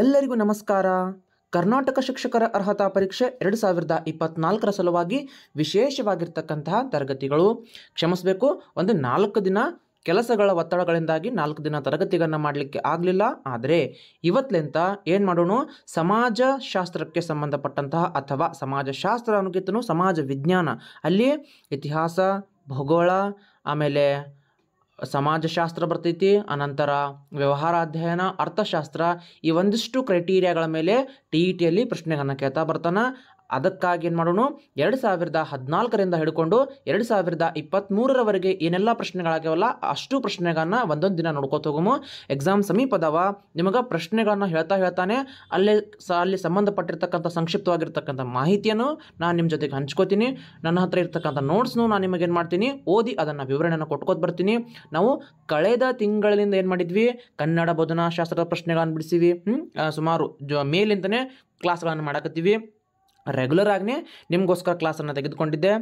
ಎಲ್ಲರಿಗೂ ನಮಸ್ಕಾರ ಕರ್ನಾಟಕ ಶಿಕ್ಷಕರ ಅರ್ಹತಾ ಪರೀಕ್ಷೆ ಎರಡು ಸಾವಿರದ ಇಪ್ಪತ್ನಾಲ್ಕರ ಸಲುವಾಗಿ ವಿಶೇಷವಾಗಿರ್ತಕ್ಕಂತಹ ತರಗತಿಗಳು ಕ್ಷಮಿಸಬೇಕು ಒಂದು ನಾಲ್ಕು ದಿನ ಕೆಲಸಗಳ ಒತ್ತಡಗಳಿಂದಾಗಿ ನಾಲ್ಕು ದಿನ ತರಗತಿಗಳನ್ನು ಮಾಡಲಿಕ್ಕೆ ಆಗಲಿಲ್ಲ ಆದರೆ ಇವತ್ತಲಿಂತ ಏನು ಮಾಡೋಣ ಸಮಾಜಶಾಸ್ತ್ರಕ್ಕೆ ಸಂಬಂಧಪಟ್ಟಂತಹ ಅಥವಾ ಸಮಾಜಶಾಸ್ತ್ರ ಅನುಗಿತನು ಸಮಾಜ ವಿಜ್ಞಾನ ಅಲ್ಲಿ ಇತಿಹಾಸ ಭೂಗೋಳ ಆಮೇಲೆ ಸಮಾಜಶಾಸ್ತ್ರ ಬರ್ತೈತಿ ಅನಂತರ ವ್ಯವಹಾರ ಅಧ್ಯಯನ ಅರ್ಥಶಾಸ್ತ್ರ ಈ ಒಂದಿಷ್ಟು ಕ್ರೈಟೀರಿಯಾಗಳ ಮೇಲೆ ಟಿ ಇ ಟಿಯಲ್ಲಿ ಪ್ರಶ್ನೆಗಳನ್ನು ಕೇಳ್ತಾ ಬರ್ತಾನೆ ಅದಕ್ಕಾಗಿ ಏನು ಮಾಡೋಣ ಎರಡು ಸಾವಿರದ ಹದಿನಾಲ್ಕರಿಂದ ಹಿಡ್ಕೊಂಡು ಎರಡು ಸಾವಿರದ ಇಪ್ಪತ್ತ್ಮೂರರವರೆಗೆ ಏನೆಲ್ಲ ಪ್ರಶ್ನೆಗಳಾಗ್ಯವಲ್ಲ ಅಷ್ಟು ಪ್ರಶ್ನೆಗಳನ್ನ ಒಂದೊಂದು ದಿನ ನೋಡ್ಕೋತ ಎಕ್ಸಾಮ್ ಸಮೀಪದವ ನಿಮಗೆ ಪ್ರಶ್ನೆಗಳನ್ನ ಹೇಳ್ತಾ ಹೇಳ್ತಾನೆ ಅಲ್ಲಿ ಸ ಅಲ್ಲಿ ಸಂಬಂಧಪಟ್ಟಿರ್ತಕ್ಕಂಥ ಸಂಕ್ಷಿಪ್ತವಾಗಿರ್ತಕ್ಕಂಥ ಮಾಹಿತಿಯನ್ನು ನಾನು ನಿಮ್ಮ ಜೊತೆಗೆ ಹಂಚ್ಕೋತೀನಿ ನನ್ನ ಹತ್ರ ಇರ್ತಕ್ಕಂಥ ನೋಟ್ಸ್ನು ನಾನು ನಿಮಗೇನು ಮಾಡ್ತೀನಿ ಓದಿ ಅದನ್ನು ವಿವರಣೆಯನ್ನು ಕೊಟ್ಕೋತ ಬರ್ತೀನಿ ನಾವು ಕಳೆದ ತಿಂಗಳಿಂದ ಏನು ಮಾಡಿದ್ವಿ ಕನ್ನಡ ಬೋಧನಾ ಶಾಸ್ತ್ರದ ಪ್ರಶ್ನೆಗಳನ್ನು ಬಿಡಿಸಿವಿ ಸುಮಾರು ಜ ಮೇಲಿಂದನೇ ಕ್ಲಾಸ್ಗಳನ್ನು ಮಾಡಕತ್ತೀವಿ ರೆಗ್ಯುಲರ್ ಆಗಿನೇ ನಿಮಗೋಸ್ಕರ ಕ್ಲಾಸನ್ನು ತೆಗೆದುಕೊಂಡಿದ್ದೆ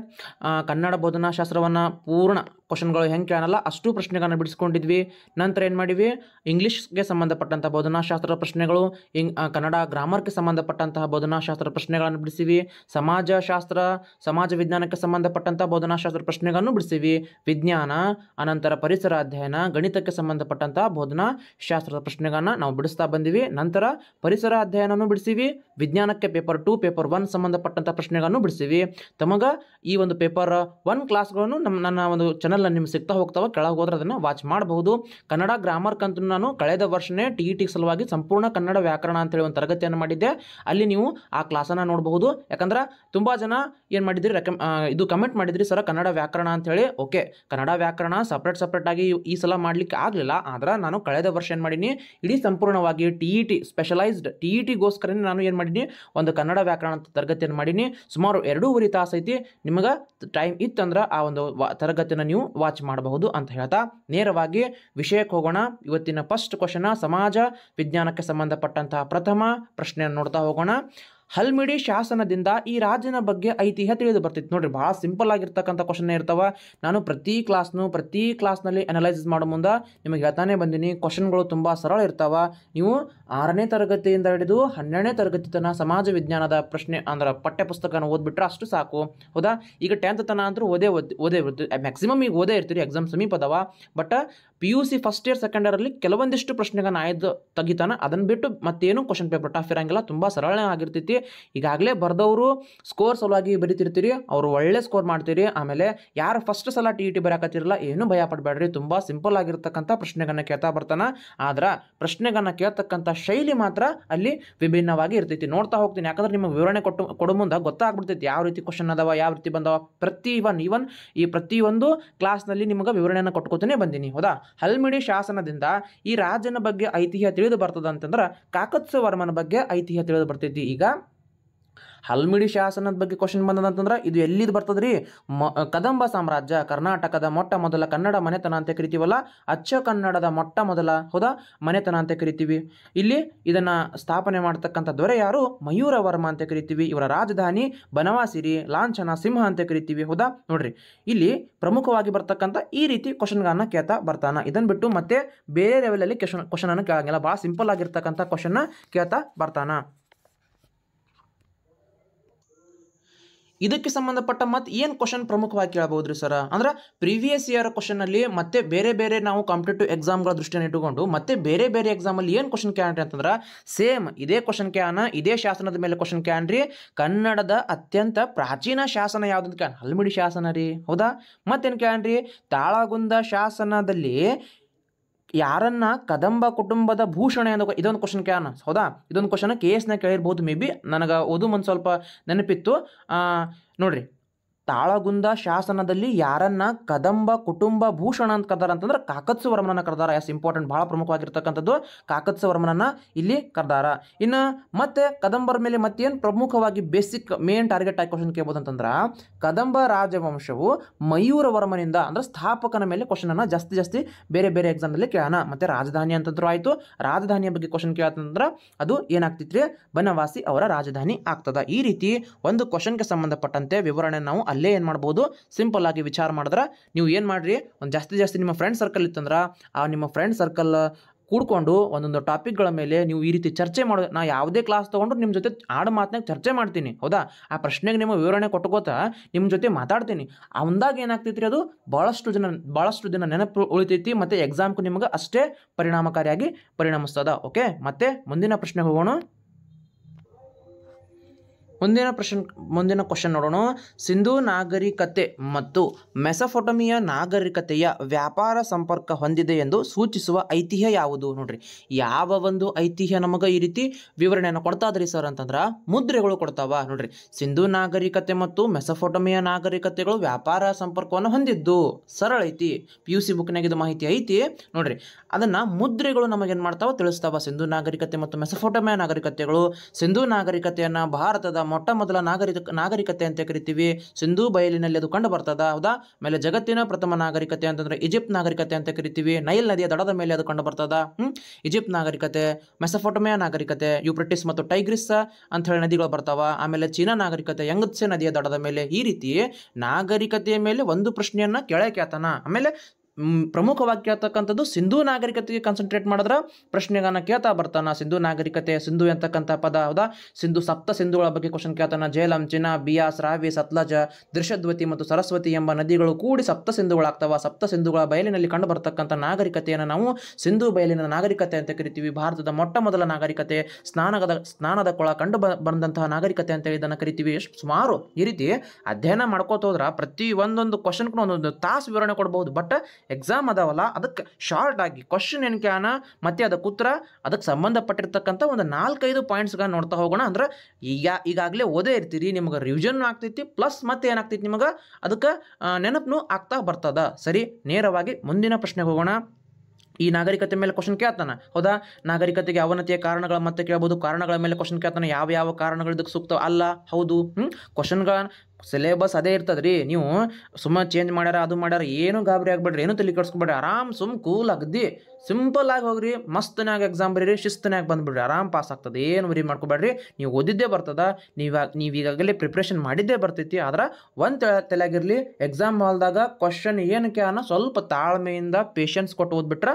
ಕನ್ನಡ ಬೋಧನಾಶಾಸ್ತ್ರವನ್ನು ಪೂರ್ಣ ಕ್ವಶನ್ಗಳು ಹೆಂಗೆ ಕಾಣಲ್ಲ ಅಷ್ಟು ಪ್ರಶ್ನೆಗಳನ್ನು ಬಿಡಿಸ್ಕೊಂಡಿದ್ವಿ ನಂತರ ಏನು ಮಾಡಿವಿ ಇಂಗ್ಲೀಷ್ಗೆ ಸಂಬಂಧಪಟ್ಟಂಥ ಬೋಧನಾಶಾಸ್ತ್ರದ ಪ್ರಶ್ನೆಗಳು ಇಂಗ್ ಕನ್ನಡ ಗ್ರಾಮರ್ಗೆ ಸಂಬಂಧಪಟ್ಟಂತಹ ಬೋಧನಾಶಾಸ್ತ್ರದ ಪ್ರಶ್ನೆಗಳನ್ನು ಬಿಡಿಸಿವಿ ಸಮಾಜಶಾಸ್ತ್ರ ಸಮಾಜ ವಿಜ್ಞಾನಕ್ಕೆ ಸಂಬಂಧಪಟ್ಟಂತಹ ಬೋಧನಾಶಾಸ್ತ್ರದ ಪ್ರಶ್ನೆಗಳನ್ನು ಬಿಡಿಸಿವಿ ವಿಜ್ಞಾನ ಅನಂತರ ಪರಿಸರ ಅಧ್ಯಯನ ಗಣಿತಕ್ಕೆ ಸಂಬಂಧಪಟ್ಟಂತಹ ಬೋಧನಾ ಶಾಸ್ತ್ರದ ಪ್ರಶ್ನೆಗಳನ್ನು ನಾವು ಬಿಡಿಸ್ತಾ ಬಂದಿವಿ ನಂತರ ಪರಿಸರ ಅಧ್ಯಯನವನ್ನು ಬಿಡಿಸಿವಿ ವಿಜ್ಞಾನಕ್ಕೆ ಪೇಪರ್ ಟು ಪೇಪರ್ ಒನ್ ಸಂಬಂಧಪಟ್ಟಂಥ ಪ್ರಶ್ನೆಗಳನ್ನು ಬಿಡಿಸಿವಿ ತಮಗ ಈ ಒಂದು ಪೇಪರ್ ಒನ್ ಕ್ಲಾಸ್ಗಳನ್ನು ನಮ್ಮ ನನ್ನ ಒಂದು ಚನ್ನ ಚಾನಲ್ನ ನಿಮ್ಗೆ ಸಿಗ್ತಾ ಹೋಗ್ತಾವೆ ಕೆಳಗೆ ಹೋದ್ರೆ ಅದನ್ನು ವಾಚ್ ಮಾಡಬಹುದು ಕನ್ನಡ ಗ್ರಾಮರ್ ಕಂತು ನಾನು ಕಳೆದ ವರ್ಷನೇ ಟಿ ಇ ಟಿ ಸಲುವಾಗಿ ಸಂಪೂರ್ಣ ಕನ್ನಡ ವ್ಯಾಕರಣ ಅಂತ ಹೇಳಿ ಒಂದು ತರಗತಿಯನ್ನು ಮಾಡಿದ್ದೆ ಅಲ್ಲಿ ನೀವು ಆ ಕ್ಲಾಸನ್ನು ನೋಡಬಹುದು ಯಾಕಂದ್ರೆ ತುಂಬ ಜನ ಏನು ಮಾಡಿದ್ರಿ ರೆಕಮ್ ಇದು ಕಮೆಂಟ್ ಮಾಡಿದ್ರಿ ಸರ್ ಕನ್ನಡ ವ್ಯಾಕರಣ ಹೇಳಿ ಓಕೆ ಕನ್ನಡ ವ್ಯಾಕರಣ ಸಪ್ರೇಟ್ ಸಪ್ರೇಟಾಗಿ ಈ ಸಲ ಮಾಡಲಿಕ್ಕೆ ಆಗಲಿಲ್ಲ ಆದ್ರೆ ನಾನು ಕಳೆದ ವರ್ಷ ಏನು ಮಾಡೀನಿ ಇಡೀ ಸಂಪೂರ್ಣವಾಗಿ T E T specialised T E ಟಿಗೋಸ್ಕರ ನಾನು ಏನು ಮಾಡೀನಿ ಒಂದು ಕನ್ನಡ ವ್ಯಾಕರಣ ಅಂತ ತರಗತಿಯನ್ನು ಮಾಡೀನಿ ಸುಮಾರು ಎರಡೂವರೆ ತಾಸು ಐತಿ ನಿಮಗೆ ಟೈಮ್ ಇತ್ತಂದ್ರೆ ಆ ಒಂದು ತರಗತಿಯನ್ನು ನೀವು ವಾಚ್ ಮಾಡಬಹುದು ಅಂತ ಹೇಳ್ತಾ ನೇರವಾಗಿ ವಿಷಯಕ್ಕೆ ಹೋಗೋಣ ಇವತ್ತಿನ ಫಸ್ಟ್ ಕ್ವಶನ್ ಸಮಾಜ ವಿಜ್ಞಾನಕ್ಕೆ ಸಂಬಂಧಪಟ್ಟಂತಹ ಪ್ರಥಮ ಪ್ರಶ್ನೆಯನ್ನು ನೋಡ್ತಾ ಹೋಗೋಣ ಹಲ್ಮಿಡಿ ಶಾಸನದಿಂದ ಈ ರಾಜನ ಬಗ್ಗೆ ಐತಿಹ್ಯ ತಿಳಿದು ಬರ್ತಿತ್ತು ನೋಡ್ರಿ ಭಾಳ ಸಿಂಪಲ್ ಆಗಿರ್ತಕ್ಕಂಥ ಕ್ವಶನ್ ಇರ್ತಾವ ನಾನು ಪ್ರತಿ ಕ್ಲಾಸ್ನು ಪ್ರತಿ ಕ್ಲಾಸ್ನಲ್ಲಿ ಅನಲೈಸ್ ಮಾಡೋ ಮುಂದೆ ನಿಮಗೆ ಹೇಳ್ತಾನೆ ಬಂದೀನಿ ಕ್ವಶನ್ಗಳು ತುಂಬ ಸರಳ ಇರ್ತಾವೆ ನೀವು ಆರನೇ ತರಗತಿಯಿಂದ ಹಿಡಿದು ಹನ್ನೆರಡನೇ ತರಗತಿ ತನ ಸಮಾಜ ವಿಜ್ಞಾನದ ಪ್ರಶ್ನೆ ಅಂದ್ರೆ ಪಠ್ಯಪುಸ್ತಕನ ಓದ್ಬಿಟ್ರೆ ಅಷ್ಟು ಸಾಕು ಹೌದಾ ಈಗ ಟೆಂತ್ ತನ ಅಂತೂ ಓದೇ ಓದೇ ಓದೇ ಮ್ಯಾಕ್ಸಿಮಮ್ ಈಗ ಓದೇ ಇರ್ತೀರಿ ಎಕ್ಸಾಮ್ ಸಮೀಪ ಅದಾವ but P U C first year second ಇಯರಲ್ಲಿ ಕೆಲವೊಂದಿಷ್ಟು ಪ್ರಶ್ನೆಗಳನ್ನು ಆಯ್ದು ತೆಗಿತಾನ ಅದನ್ನು ಬಿಟ್ಟು ಮತ್ತೇನು ಕ್ವಶನ್ ಪೇಪರ್ ಟಾಫ್ ಇರೋಂಗಿಲ್ಲ ತುಂಬ ಸರಳ ಆಗಿರ್ತೈತಿ ಈಗಾಗಲೇ ಬರೆದವರು ಸ್ಕೋರ್ ಸಲುವಾಗಿ ಬರಿತಿರ್ತೀರಿ ಅವರು ಒಳ್ಳೆ ಸ್ಕೋರ್ ಮಾಡ್ತೀರಿ ಆಮೇಲೆ ಯಾರು ಫಸ್ಟ್ ಸಲ ಟಿ ಇ e ಟಿ ಬರೋಕತ್ತಿರಲ್ಲ ಏನೂ ಭಯ ಪಡಬೇಡ್ರಿ ತುಂಬ ಸಿಂಪಲ್ ಆಗಿರ್ತಕ್ಕಂಥ ಪ್ರಶ್ನೆಗಳನ್ನು ಕೇಳ್ತಾ ಬರ್ತಾನ ಆದ್ರೆ ಪ್ರಶ್ನೆಗಳನ್ನು ಕೇಳ್ತಕ್ಕಂಥ ಶೈಲಿ ಮಾತ್ರ ಅಲ್ಲಿ ವಿಭಿನ್ನವಾಗಿ ಇರ್ತೈತಿ ನೋಡ್ತಾ ಹೋಗ್ತೀನಿ ಯಾಕಂದ್ರೆ ನಿಮಗೆ ವಿವರಣೆ ಕೊಟ್ಟು ಕೊಡೋ ಮುಂದೆ ಗೊತ್ತಾಗ್ಬಿಡ್ತೈತಿ ಯಾವ ರೀತಿ ಕ್ವಶನ್ ಅದಾವ ಯಾವ ರೀತಿ ಬಂದವ ಪ್ರತಿ ಒನ್ ಇವನ್ ಈ ಪ್ರತಿಯೊಂದು ಕ್ಲಾಸ್ನಲ್ಲಿ ನಿಮಗೆ ವಿವರಣೆಯನ್ನು ಕೊಟ್ಕೋತಾನೆ ಬಂದೀನಿ ಹೌದಾ ಹಲ್ಮಿಡಿ ಶಾಸನದಿಂದ ಈ ರಾಜನ ಬಗ್ಗೆ ಐತಿಹ್ಯ ತಿಳಿದು ಬರ್ತದ ಅಂತಂದ್ರೆ ಕಾಕತ್ಸವರ್ಮನ ಬಗ್ಗೆ ಐತಿಹ್ಯ ತಿಳಿದು ಬರ್ತೈತಿ ಈಗ ಹಲ್ಮಿಡಿ ಶಾಸನದ ಬಗ್ಗೆ ಕ್ವಶನ್ ಬಂದದಂತಂದ್ರೆ ಇದು ಎಲ್ಲಿದು ಬರ್ತದ್ರಿ ಮ ಕದಂಬ ಸಾಮ್ರಾಜ್ಯ ಕರ್ನಾಟಕದ ಮೊಟ್ಟ ಮೊದಲ ಕನ್ನಡ ಮನೆತನ ಅಂತ ಕರಿತೀವಲ್ಲ ಅಚ್ಚ ಕನ್ನಡದ ಮೊಟ್ಟ ಮೊದಲ ಹೌದಾ ಮನೆತನ ಅಂತ ಕರಿತೀವಿ ಇಲ್ಲಿ ಇದನ್ನ ಸ್ಥಾಪನೆ ಮಾಡ್ತಕ್ಕಂಥ ದೊರೆ ಯಾರು ಮಯೂರವರ್ಮ ಅಂತ ಕರಿತೀವಿ ಇವರ ರಾಜಧಾನಿ ಬನವಾಸಿರಿ ಲಾಂಛನ ಸಿಂಹ ಅಂತ ಕರಿತೀವಿ ಹೌದಾ ನೋಡ್ರಿ ಇಲ್ಲಿ ಪ್ರಮುಖವಾಗಿ ಬರ್ತಕ್ಕಂಥ ಈ ರೀತಿ ಕ್ವಶನ್ಗಳನ್ನು ಕೇಳ್ತಾ ಬರ್ತಾನ ಇದನ್ನು ಬಿಟ್ಟು ಮತ್ತೆ ಬೇರೆ ಲೆವೆಲಲ್ಲಿ ಕ್ವಶನ್ ಕ್ವಶನ್ ಅನ್ನು ಕೇಳಂಗಿಲ್ಲ ಭಾಳ ಸಿಂಪಲ್ ಆಗಿರ್ತಕ್ಕಂಥ ಕ್ವಶನ್ನ ಕೇಳ್ತಾ ಬರ್ತಾನ ಇದಕ್ಕೆ ಸಂಬಂಧಪಟ್ಟ ಮತ್ತೆ ಏನು ಕ್ವಶನ್ ಪ್ರಮುಖವಾಗಿ ಕೇಳಬಹುದ್ರಿ ಸರ್ ಅಂದ್ರೆ ಪ್ರೀವಿಯಸ್ ಇಯರ್ ಅಲ್ಲಿ ಮತ್ತೆ ಬೇರೆ ಬೇರೆ ನಾವು ಕಾಂಪಿಟೇಟಿವ್ ಎಕ್ಸಾಮ್ಗಳ ದೃಷ್ಟಿಯನ್ನು ಇಟ್ಟುಕೊಂಡು ಮತ್ತೆ ಬೇರೆ ಬೇರೆ ಎಕ್ಸಾಮ್ ಅಲ್ಲಿ ಏನು ಕ್ವಶನ್ ಕ್ಯಾನ್ರಿ ಅಂತಂದ್ರೆ ಸೇಮ್ ಇದೇ ಕ್ವಶನ್ ಕ್ಯಾನ್ ಇದೇ ಶಾಸನದ ಮೇಲೆ ಕ್ವಶನ್ ಕ್ಯಾನ್ರಿ ಕನ್ನಡದ ಅತ್ಯಂತ ಪ್ರಾಚೀನ ಶಾಸನ ಯಾವುದಂತ ಕ್ಯಾನ್ ಹಲ್ಮಿಡಿ ಶಾಸನ ರೀ ಹೌದಾ ಮತ್ತೇನು ಕ್ಯಾನ್ರಿ ತಾಳಗುಂದ ಶಾಸನದಲ್ಲಿ ಯಾರನ್ನ ಕದಂಬ ಕುಟುಂಬದ ಭೂಷಣೆ ಅನ್ನೋ ಇದೊಂದು ಕ್ವಶನ್ ಕೇಳೋಣ ಹೌದಾ ಇದೊಂದು ಕ್ವಶನ್ ಕೆ ಎಸ್ನ ಕೇಳಿರ್ಬೋದು ಮೇ ಬಿ ನನಗೆ ಓದು ಒಂದು ಸ್ವಲ್ಪ ನೆನಪಿತ್ತು ನೋಡಿರಿ ತಾಳಗುಂದ ಶಾಸನದಲ್ಲಿ ಯಾರನ್ನ ಕದಂಬ ಕುಟುಂಬ ಭೂಷಣ ಅಂತ ಕರ್ದಾರ ಅಂತಂದ್ರೆ ಕಾಕತ್ಸು ವರ್ಮನನ್ನ ಕರ್ದಾರ ಎಸ್ ಇಂಪಾರ್ಟೆಂಟ್ ಬಹಳ ಪ್ರಮುಖವಾಗಿರ್ತಕ್ಕಂಥದ್ದು ಕಾಕತ್ಸು ವರ್ಮನನ್ನ ಇಲ್ಲಿ ಕರ್ದಾರ ಇನ್ನು ಮತ್ತೆ ಕದಂಬರ ಮೇಲೆ ಮತ್ತೇನು ಪ್ರಮುಖವಾಗಿ ಬೇಸಿಕ್ ಮೇನ್ ಟಾರ್ಗೆಟ್ ಆಗಿ ಕ್ವಶನ್ ಕೇಳ್ಬೋದು ಅಂತಂದ್ರೆ ಕದಂಬ ರಾಜವಂಶವು ಮಯೂರ ವರ್ಮನಿಂದ ಅಂದ್ರೆ ಸ್ಥಾಪಕನ ಮೇಲೆ ಕ್ವಶನ್ ಅನ್ನ ಜಾಸ್ತಿ ಜಾಸ್ತಿ ಬೇರೆ ಬೇರೆ ಎಕ್ಸಾಮ್ನಲ್ಲಿ ಕೇಳೋಣ ಮತ್ತೆ ರಾಜಧಾನಿ ಅಂತಂದ್ರೂ ಆಯಿತು ರಾಜಧಾನಿಯ ಬಗ್ಗೆ ಕ್ವಶನ್ ಕೇಳತ್ತಂದ್ರೆ ಅದು ಏನಾಗ್ತಿತ್ರಿ ಬನವಾಸಿ ಅವರ ರಾಜಧಾನಿ ಆಗ್ತದ ಈ ರೀತಿ ಒಂದು ಕ್ವಶನ್ಗೆ ಸಂಬಂಧಪಟ್ಟಂತೆ ವಿವರಣೆ ನಾವು ಅಲ್ಲೇ ಏನು ಮಾಡ್ಬೋದು ಸಿಂಪಲ್ ಆಗಿ ವಿಚಾರ ಮಾಡಿದ್ರೆ ನೀವು ಏನು ಮಾಡಿರಿ ಒಂದು ಜಾಸ್ತಿ ಜಾಸ್ತಿ ನಿಮ್ಮ ಫ್ರೆಂಡ್ ಸರ್ಕಲ್ ಇತ್ತಂದ್ರೆ ಆ ನಿಮ್ಮ ಫ್ರೆಂಡ್ ಸರ್ಕಲ್ ಕೂಡ್ಕೊಂಡು ಒಂದೊಂದು ಟಾಪಿಕ್ಗಳ ಮೇಲೆ ನೀವು ಈ ರೀತಿ ಚರ್ಚೆ ಮಾಡೋದು ನಾ ಯಾವುದೇ ಕ್ಲಾಸ್ ತೊಗೊಂಡ್ರು ನಿಮ್ಮ ಜೊತೆ ಆಡು ಮಾತನಾಗ ಚರ್ಚೆ ಮಾಡ್ತೀನಿ ಹೌದಾ ಆ ಪ್ರಶ್ನೆಗೆ ನಿಮ್ಮ ವಿವರಣೆ ಕೊಟ್ಕೋತಾ ನಿಮ್ಮ ಜೊತೆ ಮಾತಾಡ್ತೀನಿ ಅವಂದಾಗ ಏನಾಗ್ತೈತಿ ರೀ ಅದು ಭಾಳಷ್ಟು ಜನ ಭಾಳಷ್ಟು ಜನ ನೆನಪು ಉಳಿತೈತಿ ಮತ್ತು ಎಕ್ಸಾಮ್ಗೂ ನಿಮಗೆ ಅಷ್ಟೇ ಪರಿಣಾಮಕಾರಿಯಾಗಿ ಪರಿಣಮಿಸ್ತದ ಓಕೆ ಮತ್ತು ಮುಂದಿನ ಪ್ರಶ್ನೆಗೆ ಹೋಗೋಣ ಮುಂದಿನ ಪ್ರಶ್ನ್ ಮುಂದಿನ ಕ್ವಶನ್ ನೋಡೋಣ ಸಿಂಧೂ ನಾಗರಿಕತೆ ಮತ್ತು ಮೆಸಫೋಟಮಿಯ ನಾಗರಿಕತೆಯ ವ್ಯಾಪಾರ ಸಂಪರ್ಕ ಹೊಂದಿದೆ ಎಂದು ಸೂಚಿಸುವ ಐತಿಹ್ಯ ಯಾವುದು ನೋಡ್ರಿ ಯಾವ ಒಂದು ಐತಿಹ್ಯ ನಮಗೆ ಈ ರೀತಿ ವಿವರಣೆಯನ್ನು ಕೊಡ್ತಾದ್ರಿ ಸರ್ ಅಂತಂದ್ರೆ ಮುದ್ರೆಗಳು ಕೊಡ್ತಾವ ನೋಡ್ರಿ ಸಿಂಧೂ ನಾಗರಿಕತೆ ಮತ್ತು ಮೆಸಫೋಟಮಿಯ ನಾಗರಿಕತೆಗಳು ವ್ಯಾಪಾರ ಸಂಪರ್ಕವನ್ನು ಹೊಂದಿದ್ದು ಸರಳ ಐತಿ ಪಿ ಯು ಸಿ ಬುಕ್ನಾಗ ಇದು ಮಾಹಿತಿ ಐತಿ ನೋಡ್ರಿ ಅದನ್ನು ಮುದ್ರೆಗಳು ನಮಗೇನು ಮಾಡ್ತಾವ ತಿಳಿಸ್ತಾವ ಸಿಂಧೂ ನಾಗರಿಕತೆ ಮತ್ತು ಮೆಸಫೋಟಮಿಯ ನಾಗರಿಕತೆಗಳು ಸಿಂಧೂ ನಾಗರಿಕತೆಯನ್ನು ಭಾರತದ ಮೊಟ್ಟ ಮೊದಲ ನಾಗರಿಕ ನಾಗರಿಕತೆ ಅಂತ ಕರಿತೀವಿ ಸಿಂಧೂ ಬಯಲಿನಲ್ಲಿ ಅದು ಕಂಡು ಬರ್ತದ ಹೌದಾ ಆಮೇಲೆ ಜಗತ್ತಿನ ಪ್ರಥಮ ನಾಗರಿಕತೆ ಅಂತಂದ್ರೆ ಈಜಿಪ್ಟ್ ನಾಗರಿಕತೆ ಅಂತ ಕರಿತೀವಿ ನೈಲ್ ನದಿಯ ದಡದ ಮೇಲೆ ಅದು ಕಂಡು ಬರ್ತದ ಈಜಿಪ್ಟ್ ನಾಗರಿಕತೆ ಮೆಸಫೋಟಮಿಯಾ ನಾಗರಿಕತೆ ಯುಬ್ರಿಟಿಸ್ ಮತ್ತು ಟೈಗ್ರಿಸ್ ಅಂತ ಹೇಳಿ ನದಿಗಳು ಬರ್ತಾವ ಆಮೇಲೆ ಚೀನಾ ನಾಗರಿಕತೆ ಯಂಗತ್ಸೆ ನದಿಯ ದಡದ ಮೇಲೆ ಈ ರೀತಿ ನಾಗರಿಕತೆಯ ಮೇಲೆ ಒಂದು ಪ್ರಶ್ನೆಯನ್ನ ಕೇಳಕ್ಕೆ ಆತನ ಆಮೇಲೆ ಪ್ರಮುಖವಾಗಿ ಕೇಳ್ತಕ್ಕಂಥದ್ದು ಸಿಂಧೂ ನಾಗರಿಕತೆಗೆ ಕಾನ್ಸಂಟ್ರೇಟ್ ಮಾಡಿದ್ರೆ ಪ್ರಶ್ನೆಗಳನ್ನ ಕೇಳ್ತಾ ಬರ್ತಾನೆ ಸಿಂಧೂ ನಾಗರಿಕತೆ ಸಿಂಧು ಎಂತಕ್ಕಂಥ ಪದ ಹೌದಾ ಸಿಂಧು ಸಪ್ತ ಸಿಂಧುಗಳ ಬಗ್ಗೆ ಕ್ವಶನ್ ಕೇಳ್ತಾನೆ ಜೇಲಂ ಚಿನಾ ಬಿಯಾಸ್ ರಾವಿ ಸತ್ಲಜ ದೃಶ್ಯದ್ವತಿ ಮತ್ತು ಸರಸ್ವತಿ ಎಂಬ ನದಿಗಳು ಕೂಡಿ ಸಪ್ತ ಸಿಂಧುಗಳಾಗ್ತವೆ ಸಪ್ತ ಸಿಂಧುಗಳ ಬಯಲಿನಲ್ಲಿ ಕಂಡು ಬರ್ತಕ್ಕಂಥ ನಾಗರಿಕತೆಯನ್ನು ನಾವು ಸಿಂಧು ಬಯಲಿನ ನಾಗರಿಕತೆ ಅಂತ ಕರಿತೀವಿ ಭಾರತದ ಮೊಟ್ಟ ಮೊದಲ ನಾಗರಿಕತೆ ಸ್ನಾನದ ಸ್ನಾನದ ಕೊಳ ಕಂಡು ಬಂದಂತಹ ನಾಗರಿಕತೆ ಅಂತೇಳಿ ಇದನ್ನು ಕರಿತೀವಿ ಎಷ್ಟು ಸುಮಾರು ಈ ರೀತಿ ಅಧ್ಯಯನ ಹೋದ್ರೆ ಪ್ರತಿ ಒಂದೊಂದು ಕ್ವಶನ್ಗೂ ಒಂದೊಂದು ತಾಸು ವಿವರಣೆ ಕೊಡಬಹುದು ಬಟ್ ಎಕ್ಸಾಮ್ ಅದಾವಲ್ಲ ಅದಕ್ಕೆ ಶಾರ್ಟ್ ಆಗಿ ಕ್ವಶನ್ ಎಣಿಕೆನ ಮತ್ತು ಅದಕ್ಕೆ ಉತ್ತರ ಅದಕ್ಕೆ ಸಂಬಂಧಪಟ್ಟಿರ್ತಕ್ಕಂಥ ಒಂದು ನಾಲ್ಕೈದು ಪಾಯಿಂಟ್ಸ್ಗಳನ್ನ ನೋಡ್ತಾ ಹೋಗೋಣ ಅಂದ್ರೆ ಈಗ ಈಗಾಗಲೇ ಓದೇ ಇರ್ತೀರಿ ನಿಮಗೆ ರಿವಿಷನ್ ಆಗ್ತೈತಿ ಪ್ಲಸ್ ಮತ್ತೆ ಏನಾಗ್ತೈತಿ ನಿಮಗೆ ಅದಕ್ಕೆ ನೆನಪು ಆಗ್ತಾ ಬರ್ತದ ಸರಿ ನೇರವಾಗಿ ಮುಂದಿನ ಪ್ರಶ್ನೆಗೆ ಹೋಗೋಣ ಈ ನಾಗರಿಕತೆ ಮೇಲೆ ಕ್ವಶನ್ ಕೇಳ್ತಾನ ಹೌದಾ ನಾಗರಿಕತೆಗೆ ಅವನತಿಯ ಕಾರಣಗಳ ಮತ್ತೆ ಕೇಳ್ಬೋದು ಕಾರಣಗಳ ಮೇಲೆ ಕ್ವಶನ್ ಕೇಳ್ತಾನೆ ಯಾವ ಯಾವ ಕಾರಣಗಳು ಇದಕ್ಕೆ ಸೂಕ್ತ ಅಲ್ಲ ಹೌದು ಹ್ಞೂ ಕ್ವಶನ್ಗಳ ಸಿಲೆಬಸ್ ಅದೇ ಇರ್ತದೆ ರೀ ನೀವು ಸುಮ್ಮನೆ ಚೇಂಜ್ ಮಾಡ್ಯಾರ ಅದು ಮಾಡ್ಯಾರ ಏನು ಗಾಬರಿ ಆಗ್ಬೇಡ್ರಿ ಏನು ತಲೆ ಕೆಡ್ಸ್ಕೊಬೇಡ್ರಿ ಆರಾಮ್ ಸುಮ್ ಕೂಲ್ ಅಗ್ದಿ ಸಿಂಪಲ್ ಆಗಿ ಹೋಗ್ರಿ ಮಸ್ತನಾಗ ಎಕ್ಸಾಮ್ ಬರೀರಿ ಶಿಸ್ತನಾಗ ಬಂದ್ಬಿಡ್ರಿ ಆರಾಮ್ ಪಾಸ್ ಆಗ್ತದೆ ಏನು ವರಿ ಮಾಡ್ಕೊಬೇಡ್ರಿ ನೀವು ಓದಿದ್ದೇ ಬರ್ತದ ನೀವಾಗ ನೀವು ಈಗಾಗಲೇ ಪ್ರಿಪ್ರೇಷನ್ ಮಾಡಿದ್ದೇ ಬರ್ತೈತಿ ಆದ್ರೆ ಒಂದು ತಲೆಯಾಗಿರಲಿ ಎಕ್ಸಾಮ್ ಹಾಲ್ದಾಗ ಕ್ವಶನ್ ಏನಕ್ಕೆ ಅನ್ನೋ ಸ್ವಲ್ಪ ತಾಳ್ಮೆಯಿಂದ ಪೇಷನ್ಸ್ ಕೊಟ್ಟು ಓದ್ಬಿಟ್ರೆ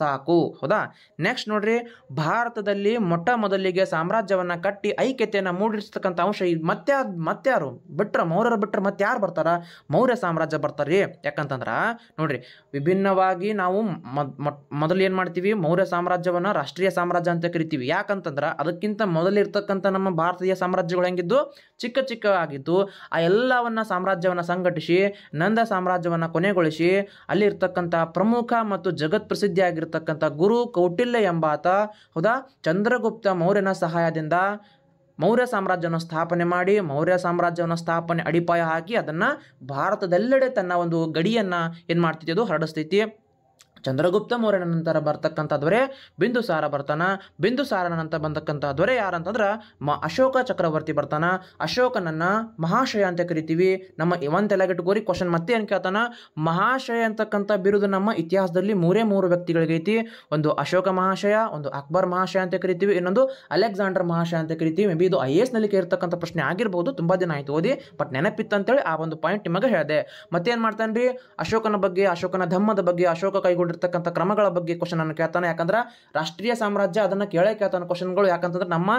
ಸಾಕು ಹೌದಾ ನೆಕ್ಸ್ಟ್ ನೋಡ್ರಿ ಭಾರತದಲ್ಲಿ ಮೊಟ್ಟ ಮೊದಲಿಗೆ ಸಾಮ್ರಾಜ್ಯವನ್ನು ಕಟ್ಟಿ ಐಕ್ಯತೆಯನ್ನು ಮೂಡಿಸ್ತಕ್ಕಂಥ ಅಂಶ ಇದು ಮತ್ತೆ ಮತ್ತಾರು ಬಿಟ್ರೆ ಮೌರ್ಯರು ಬಿಟ್ರ ಮತ್ತೆ ಯಾರು ಬರ್ತಾರ ಮೌರ್ಯ ಸಾಮ್ರಾಜ್ಯ ರೀ ಯಾಕಂತಂದ್ರ ನೋಡ್ರಿ ವಿಭಿನ್ನವಾಗಿ ನಾವು ಮೊದಲು ಏನು ಮಾಡ್ತೀವಿ ಮೌರ್ಯ ಸಾಮ್ರಾಜ್ಯವನ್ನು ರಾಷ್ಟ್ರೀಯ ಸಾಮ್ರಾಜ್ಯ ಅಂತ ಕರಿತೀವಿ ಯಾಕಂತಂದ್ರೆ ಅದಕ್ಕಿಂತ ಮೊದಲಿರ್ತಕ್ಕಂಥ ನಮ್ಮ ಭಾರತೀಯ ಸಾಮ್ರಾಜ್ಯಗಳು ಹೆಂಗಿದ್ದು ಚಿಕ್ಕ ಚಿಕ್ಕ ಆಗಿದ್ದು ಆ ಎಲ್ಲವನ್ನ ಸಾಮ್ರಾಜ್ಯವನ್ನು ಸಂಘಟಿಸಿ ನಂದ ಸಾಮ್ರಾಜ್ಯವನ್ನು ಕೊನೆಗೊಳಿಸಿ ಅಲ್ಲಿರ್ತಕ್ಕಂಥ ಪ್ರಮುಖ ಮತ್ತು ಜಗತ್ ಪ್ರಸಿದ್ಧಿ ಆಗಿರ್ತಕ್ಕಂಥ ಗುರು ಕೌಟಿಲ್ಯ ಎಂಬಾತ ಹೌದಾ ಚಂದ್ರಗುಪ್ತ ಮೌರ್ಯನ ಸಹಾಯದಿಂದ ಮೌರ್ಯ ಸಾಮ್ರಾಜ್ಯವನ್ನು ಸ್ಥಾಪನೆ ಮಾಡಿ ಮೌರ್ಯ ಸಾಮ್ರಾಜ್ಯವನ್ನು ಸ್ಥಾಪನೆ ಅಡಿಪಾಯ ಹಾಕಿ ಅದನ್ನು ಭಾರತದೆಲ್ಲೆಡೆ ತನ್ನ ಒಂದು ಗಡಿಯನ್ನು ಏನು ಮಾಡ್ತೈತಿ ಅದು ಹರಡಿಸ್ತೈತಿ ಚಂದ್ರಗುಪ್ತ ಮೌರ್ಯನ ನಂತರ ಬರ್ತಕ್ಕಂಥ ದೊರೆ ಬಿಂದುಸಾರ ಬರ್ತಾನ ಸಾರನ ನಂತರ ಬಂದಕ್ಕಂಥ ದೊರೆ ಯಾರಂತಂದ್ರೆ ಮ ಅಶೋಕ ಚಕ್ರವರ್ತಿ ಬರ್ತಾನ ಅಶೋಕನನ್ನ ಮಹಾಶಯ ಅಂತ ಕರಿತೀವಿ ನಮ್ಮ ಒಂದು ಕೋರಿ ಕ್ವಶನ್ ಮತ್ತೆ ಏನು ಕೇಳ್ತಾನ ಮಹಾಶಯ ಅಂತಕ್ಕಂಥ ಬಿರುದು ನಮ್ಮ ಇತಿಹಾಸದಲ್ಲಿ ಮೂರೇ ಮೂರು ವ್ಯಕ್ತಿಗಳಿಗೈತಿ ಒಂದು ಅಶೋಕ ಮಹಾಶಯ ಒಂದು ಅಕ್ಬರ್ ಮಹಾಶಯ ಅಂತ ಕರಿತೀವಿ ಇನ್ನೊಂದು ಅಲೆಕ್ಸಾಂಡರ್ ಮಹಾಶಯ ಅಂತ ಕರಿತೀವಿ ಮೇ ಬಿ ಇದು ಐ ಎಸ್ ನಲ್ಲಿ ಕೇಳಿರ್ತಕ್ಕಂಥ ಪ್ರಶ್ನೆ ಆಗಿರ್ಬೋದು ತುಂಬ ದಿನ ಆಯ್ತು ಓದಿ ಬಟ್ ನೆನಪಿತ್ತು ಅಂತೇಳಿ ಆ ಒಂದು ಪಾಯಿಂಟ್ ನಿಮಗೆ ಹೇಳಿದೆ ಮತ್ತೇನು ಮಾಡ್ತಾನೆ ರೀ ಅಶೋಕನ ಬಗ್ಗೆ ಅಶೋಕನ ಧಮ್ಮದ ಬಗ್ಗೆ ಅಶೋಕ ಕೈಗೊಂಡ ಕೈಗೊಂಡಿರ್ತಕ್ಕಂಥ ಕ್ರಮಗಳ ಬಗ್ಗೆ ಕ್ವಶನ್ ಅನ್ನು ಕೇಳ್ತಾನೆ ಯಾಕಂದ್ರೆ ರಾಷ್ಟ್ರೀಯ ಸಾಮ್ರಾಜ್ಯ ಅದನ್ನು ಕೇಳೇ ಕೇಳ್ತಾನೆ ಕ್ವಶನ್ಗಳು ಯಾಕಂತಂದ್ರೆ ನಮ್ಮ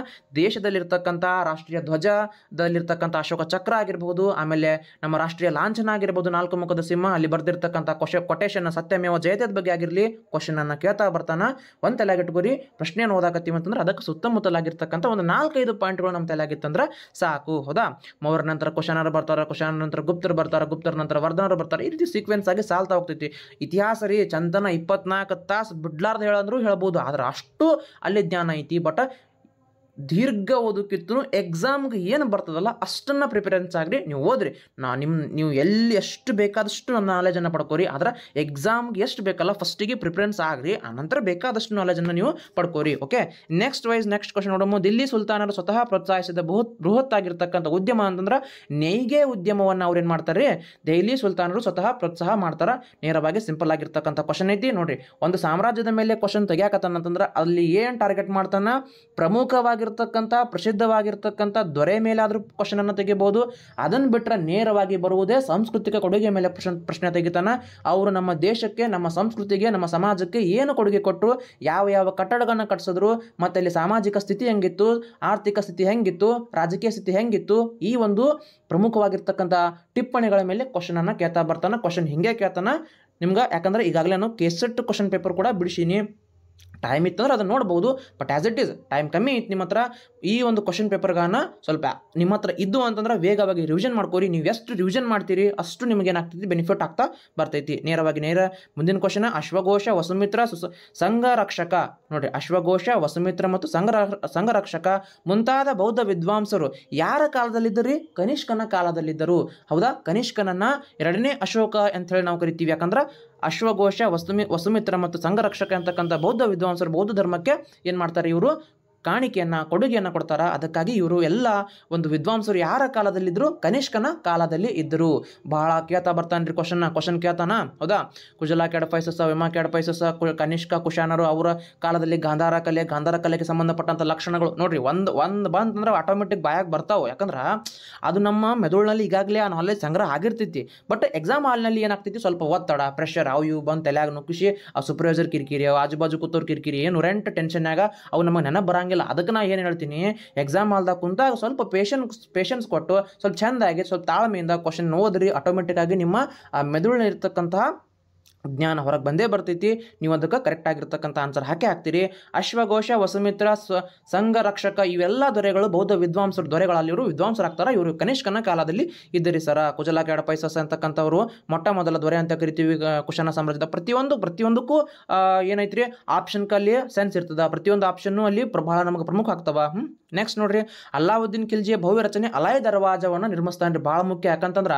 ದೇಶದಲ್ಲಿರ್ತಕ್ಕಂಥ ರಾಷ್ಟ್ರೀಯ ಧ್ವಜದಲ್ಲಿರ್ತಕ್ಕಂಥ ಅಶೋಕ ಚಕ್ರ ಆಗಿರ್ಬೋದು ಆಮೇಲೆ ನಮ್ಮ ರಾಷ್ಟ್ರೀಯ ಲಾಂಛನ ಆಗಿರ್ಬೋದು ನಾಲ್ಕು ಮುಖದ ಸಿಂಹ ಅಲ್ಲಿ ಬರ್ದಿರ್ತಕ್ಕಂಥ ಕ್ವಶ ಕೊಟೇಶನ್ ಸತ್ಯಮೇವ ಜಯತೆಯದ ಬಗ್ಗೆ ಆಗಿರಲಿ ಕ್ವಶನ್ ಅನ್ನು ಕೇಳ್ತಾ ಬರ್ತಾನೆ ಒಂದು ತಲೆಗಟ್ಟುಗುರಿ ಪ್ರಶ್ನೆಯನ್ನು ಓದಾಕತ್ತೀವಿ ಅಂತಂದ್ರೆ ಅದಕ್ಕೆ ಸುತ್ತಮುತ್ತಲಾಗಿರ್ತಕ್ಕಂಥ ಒಂದು ನಾಲ್ಕೈದು ಪಾಯಿಂಟ್ಗಳು ನಮ್ಮ ತಲೆಯಾಗಿತ್ತಂದ್ರೆ ಸಾಕು ಹೌದಾ ಮೌರ್ಯ ನಂತರ ಕ್ವಶನರು ಬರ್ತಾರೆ ಕ್ವಶನ್ ನಂತರ ಗುಪ್ತರು ಬರ್ತಾರೆ ಗುಪ್ತರ ನಂತರ ವರ್ಧನರು ಬರ್ತಾರೆ ಈ ರೀತಿ ಸೀಕ್ವೆನ್ಸ್ ಆಗಿ ಸಾಲ್ತಾ ಹೋಗ್ತೈತಿ ಇತಿಹಾಸ ರೀ ಚಂದ ಅದನ್ನು ಇಪ್ಪತ್ನಾಲ್ಕು ತಾಸು ಬಿಡ್ಲಾರ್ದು ಹೇಳಂದ್ರೂ ಹೇಳ್ಬೋದು ಆದ್ರೆ ಅಷ್ಟು ಅಲ್ಲಿ ಜ್ಞಾನ ಐತಿ ಬಟ್ ದೀರ್ಘ ಓದೋಕ್ಕಿಂತಲೂ ಎಕ್ಸಾಮ್ಗೆ ಏನು ಬರ್ತದಲ್ಲ ಅಷ್ಟನ್ನು ಪ್ರಿಪರೆನ್ಸ್ ಆಗ್ರಿ ನೀವು ಓದ್ರಿ ನಾ ನಿಮ್ಮ ನೀವು ಎಲ್ಲಿ ಎಷ್ಟು ಬೇಕಾದಷ್ಟು ನನ್ನ ನಾಲೆಜನ್ನು ಪಡ್ಕೋರಿ ಆದ್ರೆ ಎಕ್ಸಾಮ್ಗೆ ಎಷ್ಟು ಬೇಕಲ್ಲ ಫಸ್ಟಿಗೆ ಪ್ರಿಫರೆನ್ಸ್ ಆಗ್ರಿ ನಂತರ ಬೇಕಾದಷ್ಟು ನಾಲೆಜನ್ನು ನೀವು ಪಡ್ಕೋರಿ okay next wise next question ನೋಡಮ್ಮ ದಿಲ್ಲಿ ಸುಲ್ತಾನರು ಸ್ವತಃ ಪ್ರೋತ್ಸಾಹಿಸಿದ ಬಹು ಬೃಹತ್ ಆಗಿರ್ತಕ್ಕಂಥ ಉದ್ಯಮ ಅಂತಂದ್ರೆ ನೇಯ್ಗೆ ಉದ್ಯಮವನ್ನು ಅವ್ರು ಏನು ಮಾಡ್ತಾರೆ ದೆಹಲಿ ಸುಲ್ತಾನರು ಸ್ವತಃ ಪ್ರೋತ್ಸಾಹ ಮಾಡ್ತಾರೆ ನೇರವಾಗಿ ಸಿಂಪಲ್ ಆಗಿರ್ತಕ್ಕಂಥ ಕ್ವಶನ್ ಐತಿ ನೋಡಿರಿ ಒಂದು ಸಾಮ್ರಾಜ್ಯದ ಮೇಲೆ ಕ್ವಶನ್ ಅಂತಂದ್ರೆ ಅಲ್ಲಿ ಏನು ಟಾರ್ಗೆಟ್ ಮಾಡ್ತಾನೆ ಪ್ರಮುಖವಾಗಿ ಆಗಿರ್ತಕ್ಕಂಥ ಪ್ರಸಿದ್ಧವಾಗಿರ್ತಕ್ಕಂಥ ದೊರೆ ಮೇಲಾದರೂ ಅನ್ನು ತೆಗಿಬಹುದು ಅದನ್ನು ಬಿಟ್ಟರೆ ನೇರವಾಗಿ ಬರುವುದೇ ಸಾಂಸ್ಕೃತಿಕ ಕೊಡುಗೆ ಮೇಲೆ ಪ್ರಶ್ನೆ ತೆಗಿತಾನೆ ಅವರು ನಮ್ಮ ದೇಶಕ್ಕೆ ನಮ್ಮ ಸಂಸ್ಕೃತಿಗೆ ನಮ್ಮ ಸಮಾಜಕ್ಕೆ ಏನು ಕೊಡುಗೆ ಕೊಟ್ಟರು ಯಾವ ಯಾವ ಕಟ್ಟಡಗಳನ್ನು ಕಟ್ಟಿಸಿದ್ರು ಮತ್ತು ಅಲ್ಲಿ ಸಾಮಾಜಿಕ ಸ್ಥಿತಿ ಹೆಂಗಿತ್ತು ಆರ್ಥಿಕ ಸ್ಥಿತಿ ಹೆಂಗಿತ್ತು ರಾಜಕೀಯ ಸ್ಥಿತಿ ಹೆಂಗಿತ್ತು ಈ ಒಂದು ಪ್ರಮುಖವಾಗಿರ್ತಕ್ಕಂಥ ಟಿಪ್ಪಣಿಗಳ ಮೇಲೆ ಕ್ವಶನನ್ನು ಕೇಳ್ತಾ ಬರ್ತಾನೆ ಕ್ವಶನ್ ಹಿಂಗೆ ಕೇಳ್ತಾನೆ ನಿಮ್ಗೆ ಯಾಕಂದರೆ ಈಗಾಗಲೇ ನಾನು ಕೆಸೆಟ್ ಕ್ವಶನ್ ಪೇಪರ್ ಕೂಡ ಬಿಡಿಸೀನಿ ಟೈಮ್ ಇತ್ತಂದ್ರೆ ಅದನ್ನು ನೋಡ್ಬೋದು but as it is time ಕಮ್ಮಿ ಇತ್ತು ನಿಮ್ಮ ಹತ್ರ ಈ ಒಂದು ಕ್ವಶನ್ ಪೇಪರ್ಗಳನ್ನ ಸ್ವಲ್ಪ ನಿಮ್ಮ ಹತ್ರ ಇದ್ದು ಅಂತಂದ್ರೆ ವೇಗವಾಗಿ ರಿವಿಷನ್ ಮಾಡ್ಕೋರಿ ನೀವು ಎಷ್ಟು ರಿವಿಷನ್ ಮಾಡ್ತೀರಿ ಅಷ್ಟು ನಿಮಗೆ ಏನಾಗ್ತೈತಿ ಬೆನಿಫಿಟ್ ಆಗ್ತಾ ಬರ್ತೈತಿ ನೇರವಾಗಿ ನೇರ ಮುಂದಿನ ಕ್ವಶನ್ ಅಶ್ವಘೋಷ ವಸುಮಿತ್ರ ಸುಸ ಸಂಘ ರಕ್ಷಕ ನೋಡಿರಿ ಅಶ್ವಘೋಷ ವಸುಮಿತ್ರ ಮತ್ತು ಸಂಘ ಸಂಘ ರಕ್ಷಕ ಮುಂತಾದ ಬೌದ್ಧ ವಿದ್ವಾಂಸರು ಯಾರ ಕಾಲದಲ್ಲಿದ್ದರು ಕನಿಷ್ಕನ ಕಾಲದಲ್ಲಿದ್ದರು ಹೌದಾ ಕನಿಷ್ಕನನ್ನ ಎರಡನೇ ಅಶೋಕ ಅಂತ ಹೇಳಿ ನಾವು ಕರಿತೀವಿ ಯಾಕಂದ್ರೆ ಅಶ್ವಘೋಷ ವಸುಮಿ ವಸುಮಿತ್ರ ಮತ್ತು ಸಂಘ ರಕ್ಷಕ ಅಂತಕ್ಕಂಥ ಬೌದ್ಧ ವಿದ್ವಾಂಸ ಆನ್ಸರ್ ಬೌದ್ಧ ಧರ್ಮಕ್ಕೆ ಏನ್ ಮಾಡ್ತಾರೆ ಇವರು ಕಾಣಿಕೆಯನ್ನು ಕೊಡುಗೆಯನ್ನು ಕೊಡ್ತಾರ ಅದಕ್ಕಾಗಿ ಇವರು ಎಲ್ಲ ಒಂದು ವಿದ್ವಾಂಸರು ಯಾರ ಕಾಲದಲ್ಲಿದ್ದರು ಕನಿಷ್ಕನ ಕಾಲದಲ್ಲಿ ಇದ್ದರು ಭಾಳ ಕೇಳ್ತಾ ಬರ್ತಾನೆ ರೀ ಕ್ವಶನ್ನ ಕ್ವಶನ್ ಕೇಳ್ತಾನ ಹೌದಾ ಕೆಡ ಕೆಡಪೈಸಸ ವಿಮಾ ಕೆಡಪೈಸಸ ಕನಿಷ್ಕ ಕುಶಾನರು ಅವರ ಕಾಲದಲ್ಲಿ ಗಾಂಧಾರ ಕಲೆ ಗಾಂಧಾರ ಕಲೆಗೆ ಸಂಬಂಧಪಟ್ಟಂಥ ಲಕ್ಷಣಗಳು ನೋಡ್ರಿ ಒಂದು ಒಂದು ಬಂತಂದ್ರೆ ಆಟೋಮೆಟಿಕ್ ಬಾಯಾಗಿ ಬರ್ತಾವೆ ಯಾಕಂದ್ರೆ ಅದು ನಮ್ಮ ಮೆದುಳಿನಲ್ಲಿ ಈಗಾಗಲೇ ಆ ನಾಲೆಜ್ ಸಂಗ್ರಹ ಆಗಿರ್ತೈತಿ ಬಟ್ ಎಕ್ಸಾಮ್ ಹಾಲ್ನಲ್ಲಿ ಏನಾಗ್ತೈತಿ ಸ್ವಲ್ಪ ಒತ್ತಡ ಪ್ರೆಷರ್ ಅವು ಇವು ಬಂದು ತಲೆಯಾಗ ನುಕ್ಕಿಸಿ ಆ ಸೂಪರ್ವೈಸರ್ ಕಿರಿಕಿರಿ ಆಜು ಬಾಜು ಕೂತೋರ್ ಕಿರಿಕಿರಿ ಏನು ರೆಂಟ್ ಟೆನ್ಷನ್ನಾಗ ಅವು ನಮಗೆ ನೆನಪು ಬರಂಗ ಹಂಗಿಲ್ಲ ಅದಕ್ಕೆ ನಾ ಏನು ಹೇಳ್ತೀನಿ ಎಕ್ಸಾಮ್ ಹಾಲ್ದಾಗ ಕುಂತಾಗ ಸ್ವಲ್ಪ ಪೇಷನ್ಸ್ ಪೇಷನ್ಸ್ ಕೊಟ್ಟು ಸ್ವಲ್ಪ ಚೆಂದಾಗಿ ಸ್ವಲ್ಪ ತಾಳ್ಮೆಯಿಂದ ಕ್ವಶನ್ ಓದ್ರಿ ಆಟೋಮೆಟಿಕ್ ಆಗಿ ನಿಮ್ಮ ಮೆದುಳಿನ ಇರ್ತಕ್ಕಂತಹ ಜ್ಞಾನ ಹೊರಗೆ ಬಂದೇ ಬರ್ತೈತಿ ನೀವು ಅದಕ್ಕೆ ಕರೆಕ್ಟ್ ಆಗಿರ್ತಕ್ಕಂಥ ಆನ್ಸರ್ ಹಾಕೇ ಹಾಕ್ತೀರಿ ಅಶ್ವಘೋಷ ವಸುಮಿತ್ರ ಸಂಘ ರಕ್ಷಕ ಇವೆಲ್ಲ ದೊರೆಗಳು ಬೌದ್ಧ ವಿದ್ವಾಂಸರ ದೊರೆಗಳಲ್ಲಿ ಇವರು ವಿದ್ವಾಂಸರಾಗ್ತಾರೆ ಇವರು ಕನಿಷ್ಕನ ಕಾಲದಲ್ಲಿ ಇದ್ದೀರಿ ಸರ ಕುಜಲ ಪೈಸಸ್ ಅಂತಕ್ಕಂಥವ್ರು ಮೊಟ್ಟ ಮೊದಲ ದೊರೆ ಅಂತ ಕರಿತೀವಿ ಕುಶನ ಸಾಮ್ರಾಜ್ಯದ ಪ್ರತಿಯೊಂದು ಪ್ರತಿಯೊಂದಕ್ಕೂ ಏನೈತ್ರಿ ಆಪ್ಷನ್ಕಲ್ಲಿ ಸೆನ್ಸ್ ಇರ್ತದೆ ಪ್ರತಿಯೊಂದು ಆಪ್ಷನ್ನು ಅಲ್ಲಿ ಪ್ರಭಾವ ನಮಗೆ ಪ್ರಮುಖ ಆಗ್ತವ ಹ್ಞೂ ನೆಕ್ಸ್ಟ್ ನೋಡ್ರಿ ಅಲ್ಲಾವುದ್ದೀನ್ ಖಿಲ್ಜಿಯ ಭವ್ಯ ರಚನೆ ಅಲಾಯ್ ದರ್ವಾಜವನ್ನು ನಿರ್ಮಿಸ್ತಾನೆ ರೀ ಭಾಳ ಮುಖ್ಯ ಯಾಕಂತಂದ್ರೆ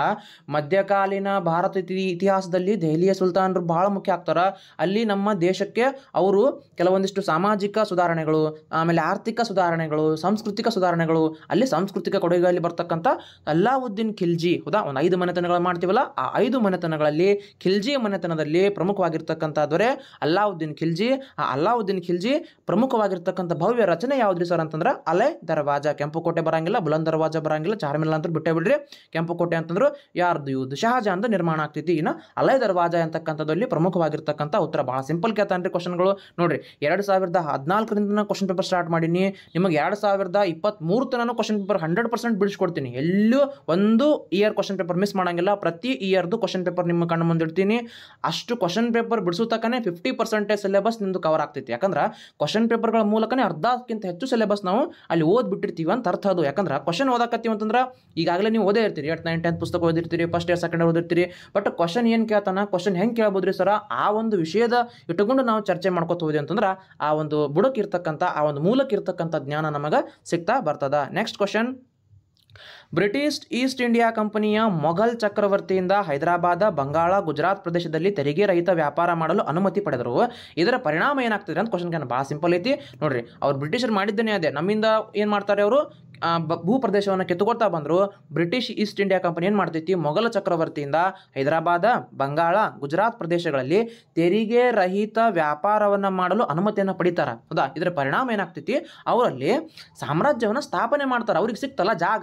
ಮಧ್ಯಕಾಲೀನ ಭಾರತ ಇತಿಹಾಸದಲ್ಲಿ ದೆಹಲಿಯ ಸುಲ್ತಾನರು ಭಾಳ ಮುಖ್ಯ ಆಗ್ತಾರೆ ಅಲ್ಲಿ ನಮ್ಮ ದೇಶಕ್ಕೆ ಅವರು ಕೆಲವೊಂದಿಷ್ಟು ಸಾಮಾಜಿಕ ಸುಧಾರಣೆಗಳು ಆಮೇಲೆ ಆರ್ಥಿಕ ಸುಧಾರಣೆಗಳು ಸಾಂಸ್ಕೃತಿಕ ಸುಧಾರಣೆಗಳು ಅಲ್ಲಿ ಸಾಂಸ್ಕೃತಿಕ ಕೊಡುಗೆಯಲ್ಲಿ ಬರ್ತಕ್ಕಂಥ ಅಲ್ಲಾವುದ್ದೀನ್ ಖಿಲ್ಜಿ ಹೌದಾ ಒಂದು ಐದು ಮನೆತನಗಳು ಮಾಡ್ತೀವಲ್ಲ ಆ ಐದು ಮನೆತನಗಳಲ್ಲಿ ಖಿಲ್ಜಿ ಮನೆತನದಲ್ಲಿ ಪ್ರಮುಖವಾಗಿರ್ತಕ್ಕಂಥ ದೊರೆ ಅಲ್ಲಾವುದ್ದೀನ್ ಖಿಲ್ಜಿ ಆ ಅಲ್ಲಾವುದ್ದೀನ್ ಖಿಲ್ಜಿ ಪ್ರಮುಖವಾಗಿರ್ತಕ್ಕಂಥ ಭವ್ಯ ರಚನೆ ಯಾವುದ್ರಿ ಸರ್ ಅಂತಂದ್ರೆ ಅಲ್ಲ ಬಾಲೆ ಕೆಂಪು ಕೋಟೆ ಬರಂಗಿಲ್ಲ ಬುಲಂದ್ ದರವಾಜ ಬರಂಗಿಲ್ಲ ಚಾರ್ಮಿನಾರ್ ಅಂತ ಬಿಟ್ಟೇ ಬಿಡ್ರಿ ಕೆಂಪುಕೋಟೆ ಅಂತಂದ್ರು ಯಾರ್ದು ಯುದ್ಧ ಅಂತ ನಿರ್ಮಾಣ ಆಗ್ತೈತಿ ಇನ್ನು ಅಲೆ ದರ್ವಾಜ ಅಂತಕ್ಕಂಥದ್ದಲ್ಲಿ ಪ್ರಮುಖವಾಗಿರ್ತಕ್ಕಂಥ ಉತ್ತರ ಬಹಳ ಸಿಂಪಲ್ ರೀ ಕ್ವಶನ್ಗಳು ನೋಡ್ರಿ ಎರಡು ಸಾವಿರದ ಹದಿನಾಲ್ಕರಿಂದ ಕ್ವಶನ್ ಪೇಪರ್ ಸ್ಟಾರ್ಟ್ ಮಾಡೀನಿ ನಿಮಗೆ ಎರಡು ಸಾವಿರದ ಇಪ್ಪತ್ತ್ಮೂರು ತನಕ ಕ್ವಶನ್ ಪೇಪರ್ ಹಂಡ್ರೆಡ್ ಪರ್ಸೆಂಟ್ ಬಿಡಿಸ್ಕೊಡ್ತೀನಿ ಎಲ್ಲೂ ಒಂದು ಇಯರ್ ಕ್ವಶನ್ ಪೇಪರ್ ಮಿಸ್ ಮಾಡಂಗಿಲ್ಲ ಪ್ರತಿ ಇಯರ್ದು ಕ್ವಶನ್ ಪೇಪರ್ ನಿಮ್ಮ ಕಣ್ಣು ಮುಂದಿಡ್ತೀನಿ ಅಷ್ಟು ಕ್ವಶನ್ ಪೇಪರ್ ಬಿಡಿಸೋ ಫಿಫ್ಟಿ ಪರ್ಸೆಂಟೇಜ್ ಸಿಲೆಬಸ್ ನಿಮ್ದು ಕವರ್ ಆಗ್ತೈತಿ ಯಾಕಂದ್ರೆ ಕ್ವಶನ್ ಪೇಪರ್ಗಳ ಮೂಲಕನೇ ಅರ್ಧಕ್ಕಿಂತ ಹೆಚ್ಚು ಸಿಲೆಬಸ್ ನಾವು ಅಲ್ಲಿ ಓದ್ಬಿಟ್ಟಿರ್ತೀವಿ ಅಂತ ಅರ್ಥ ಅದು ಯಾಕಂದ್ರೆ ಕ್ವಶನ್ ಓದಾಕತ್ತೀವಿ ಅಂತಂದ್ರೆ ಈಗಾಗಲೇ ನೀವು ಓದೇ ಇರ್ತೀರಿ ಏಟ್ ನೈನ್ ಟೆಂತ್ ಪುಸ್ತಕ ಓದಿರ್ತೀರಿ ಫಸ್ಟ್ ಇಯರ್ ಸೆಕೆಂಡ್ ಓದಿರ್ತೀರಿ ಬಟ್ ಕ್ವಶನ್ ಏನು ಕೇಳ್ತಾನ ಕ್ವಶನ್ ಹೆಂಗೆ ಕೇಳ್ಬೋದ್ರಿ ಸರ ಆ ಒಂದು ವಿಷಯದ ಇಟ್ಟುಕೊಂಡು ನಾವು ಚರ್ಚೆ ಮಾಡ್ಕೋತ ಹೋದ್ವಿ ಅಂತಂದ್ರೆ ಆ ಒಂದು ಬುಡಕ್ಕೆ ಇರ್ತಕ್ಕಂಥ ಆ ಒಂದು ಮೂಲಕ್ಕೆ ಇರ್ತಕ್ಕಂಥ ಜ್ಞಾನ ನಮಗೆ ಸಿಗ್ತಾ ಬರ್ತದ next question British East India ಕಂಪನಿಯ ಮೊಘಲ್ ಚಕ್ರವರ್ತಿಯಿಂದ ಹೈದರಾಬಾದ ಬಂಗಾಳ ಗುಜರಾತ್ ಪ್ರದೇಶದಲ್ಲಿ ತೆರಿಗೆ ರಹಿತ ವ್ಯಾಪಾರ ಮಾಡಲು ಅನುಮತಿ ಪಡೆದರು ಇದರ ಪರಿಣಾಮ ಏನಾಗ್ತದೆ ಅಂತ ಕ್ವಶನ್ ಭಾಳ ಸಿಂಪಲ್ ಐತಿ ನೋಡ್ರಿ ಅವ್ರು ಬ್ರಿಟಿಷರು ಮಾಡಿದ್ದೇನೆ ಅದೇ ನಮ್ಮಿಂದ ಏನು ಮಾಡ್ತಾರೆ ಅವರು ಭೂ ಪ್ರದೇಶವನ್ನು ಕಿತ್ತುಕೊಡ್ತಾ ಬಂದರು ಬ್ರಿಟಿಷ್ ಈಸ್ಟ್ ಇಂಡಿಯಾ ಕಂಪನಿ ಏನು ಮಾಡ್ತೈತಿ ಮೊಘಲ ಚಕ್ರವರ್ತಿಯಿಂದ ಹೈದರಾಬಾದ ಬಂಗಾಳ ಗುಜರಾತ್ ಪ್ರದೇಶಗಳಲ್ಲಿ ತೆರಿಗೆ ರಹಿತ ವ್ಯಾಪಾರವನ್ನು ಮಾಡಲು ಅನುಮತಿಯನ್ನು ಪಡಿತಾರೆ ಹೌದಾ ಇದರ ಪರಿಣಾಮ ಏನಾಗ್ತೈತಿ ಅವರಲ್ಲಿ ಸಾಮ್ರಾಜ್ಯವನ್ನು ಸ್ಥಾಪನೆ ಮಾಡ್ತಾರೆ ಅವ್ರಿಗೆ ಸಿಕ್ತಲ್ಲ ಜಾಗ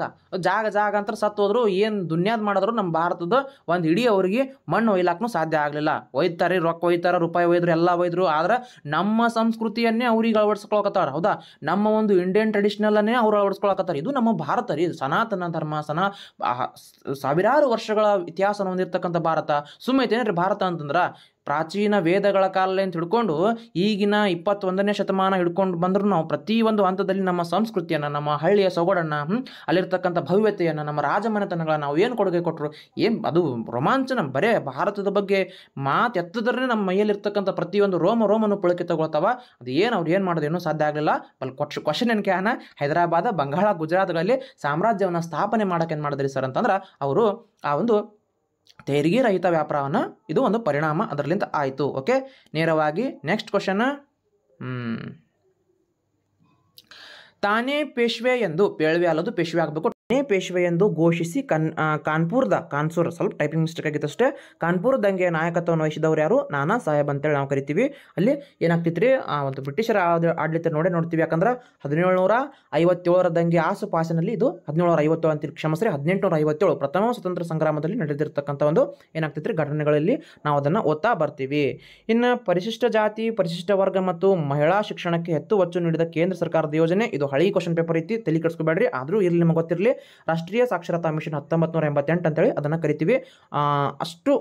ಜಾಗ ಜಾಗ ಅಂತ ಸತ್ತು ಹೋದ್ರು ಏನು ದುನ್ಯಾದ್ ಮಾಡಿದ್ರು ನಮ್ಮ ಭಾರತದ ಒಂದು ಇಡೀ ಅವರಿಗೆ ಮಣ್ಣು ಒಯ್ಲಾಕ್ನೂ ಸಾಧ್ಯ ಆಗಲಿಲ್ಲ ಒಯ್ತಾರೆ ರೊಕ್ಕ ಒಯ್ತಾರ ರೂಪಾಯಿ ಒಯ್ದ್ರು ಎಲ್ಲ ಒಯ್ದ್ರು ಆದ್ರೆ ನಮ್ಮ ಸಂಸ್ಕೃತಿಯನ್ನೇ ಅವ್ರಿಗೆ ಅಳವಡಿಸ್ಕೊಳಕತ್ತಾರ ಹೌದಾ ನಮ್ಮ ಒಂದು ಇಂಡಿಯನ್ ಟ್ರೆಡಿಷನಲ್ಲನ್ನೇ ಅವ್ರು ಅಳವಡಿಸ್ಕೊಳಕತ್ತಾರ ಇದು ನಮ್ಮ ಭಾರತ ರೀ ಸನಾತನ ಧರ್ಮ ಸನಾ ಸಾವಿರಾರು ವರ್ಷಗಳ ಇತಿಹಾಸವನ್ನು ಹೊಂದಿರತಕ್ಕಂಥ ಭಾರತ ಸುಮ್ಮನೆ ಭಾರತ ಅಂತಂದ್ರ ಪ್ರಾಚೀನ ವೇದಗಳ ಅಂತ ಹಿಡ್ಕೊಂಡು ಈಗಿನ ಇಪ್ಪತ್ತೊಂದನೇ ಶತಮಾನ ಹಿಡ್ಕೊಂಡು ಬಂದರೂ ನಾವು ಪ್ರತಿಯೊಂದು ಹಂತದಲ್ಲಿ ನಮ್ಮ ಸಂಸ್ಕೃತಿಯನ್ನು ನಮ್ಮ ಹಳ್ಳಿಯ ಸೊಗಡನ್ನು ಅಲ್ಲಿರ್ತಕ್ಕಂಥ ಭವ್ಯತೆಯನ್ನು ನಮ್ಮ ರಾಜಮನೆತನಗಳನ್ನು ನಾವು ಏನು ಕೊಡುಗೆ ಕೊಟ್ಟರು ಏನು ಅದು ರೋಮಾಂಚನ ಬರೇ ಭಾರತದ ಬಗ್ಗೆ ಎತ್ತದ್ರೆ ನಮ್ಮ ಮೈಯಲ್ಲಿರ್ತಕ್ಕಂಥ ಪ್ರತಿಯೊಂದು ರೋಮ ರೋಮನ್ನು ಪುಳಕೆ ತಗೊಳ್ತಾವ ಅದು ಏನು ಅವ್ರು ಏನು ಮಾಡೋದು ಏನೂ ಸಾಧ್ಯ ಆಗಲಿಲ್ಲ ಬಲ್ ಕೊಟ್ಟ ಕ್ವಶನ್ ಏನು ಕ್ಯಾನ ಹೈದರಾಬಾದ ಬಂಗಾಳ ಗುಜರಾತ್ಗಳಲ್ಲಿ ಸಾಮ್ರಾಜ್ಯವನ್ನು ಸ್ಥಾಪನೆ ಮಾಡೋಕೆ ಏನು ಮಾಡಿದ್ರಿ ಸರ್ ಅಂತಂದ್ರೆ ಅವರು ಆ ಒಂದು ತೆರಿಗೆ ರಹಿತ ವ್ಯಾಪಾರವನ್ನು ಇದು ಒಂದು ಪರಿಣಾಮ ಅದರಲ್ಲಿಂದ ಆಯಿತು ಓಕೆ ನೇರವಾಗಿ ನೆಕ್ಸ್ಟ್ ಕ್ವಶನ್ ತಾನೇ ಪೇಶ್ವೆ ಎಂದು ಪೇಳ್ವೆ ಅಲ್ಲದು ಪೇಶ್ವೆ ಆಗಬೇಕು ನೇ ಪೇಶ್ವೆ ಎಂದು ಘೋಷಿಸಿ ಕನ್ ಕಾನ್ಪುರದ ಕಾನ್ಸೂರ್ ಸ್ವಲ್ಪ ಟೈಪಿಂಗ್ ಮಿಸ್ಟೇಕ್ ಅಷ್ಟೇ ಕಾನ್ಪುರ ದಂಗೆ ನಾಯಕತ್ವವನ್ನು ವಹಿಸಿದವರು ಯಾರು ನಾನಾ ಸಾಹೇಬ್ ಅಂತೇಳಿ ನಾವು ಕರಿತೀವಿ ಅಲ್ಲಿ ಏನಾಗ್ತಿತ್ತು ರೀ ಒಂದು ಬ್ರಿಟಿಷರ ಆಡಳಿತ ನೋಡೇ ನೋಡ್ತೀವಿ ಯಾಕಂದ್ರೆ ಹದಿನೇಳುನೂರ ಐವತ್ತೇಳರ ದಂಗೆ ಆಸುಪಾಸಿನಲ್ಲಿ ಇದು ಹದಿನೇಳುನೂರ ಐವತ್ತೇಳು ಅಂತ ಕ್ಷಮಸ್ರಿ ಹದಿನೆಂಟುನೂರ ಐವತ್ತೇಳು ಪ್ರಥಮ ಸ್ವತಂತ್ರ ಸಂಗ್ರಾಮದಲ್ಲಿ ನಡೆದಿರ್ತಕ್ಕಂಥ ಒಂದು ಏನಾಗ್ತಿತ್ತು ರೀ ಘಟನೆಗಳಲ್ಲಿ ನಾವು ಅದನ್ನು ಓದ್ತಾ ಬರ್ತೀವಿ ಇನ್ನು ಪರಿಶಿಷ್ಟ ಜಾತಿ ಪರಿಶಿಷ್ಟ ವರ್ಗ ಮತ್ತು ಮಹಿಳಾ ಶಿಕ್ಷಣಕ್ಕೆ ಹೆಚ್ಚು ಒಚ್ಚು ನೀಡಿದ ಕೇಂದ್ರ ಸರ್ಕಾರದ ಯೋಜನೆ ಇದು ಹಳಿ ಕ್ವಶನ್ ಪೇಪರ್ ಐತಿ ತಲೆ ಕೆಡಿಸ್ಕೋಬೇಡ್ರಿ ಆದರೂ ಇರಲಿ ನಿಮಗೆ ಗೊತ್ತಿರಲಿ ರಾಷ್ಟ್ರೀಯ ಸಾಕ್ಷರತಾ ಮಿಷನ್ ಹತ್ತೊಂಬತ್ತು ನೂರ ಎಂಬತ್ತೆಂಟು ಅಂತೇಳಿ ಅದನ್ನು ಕರಿತೀವಿ ಅಷ್ಟು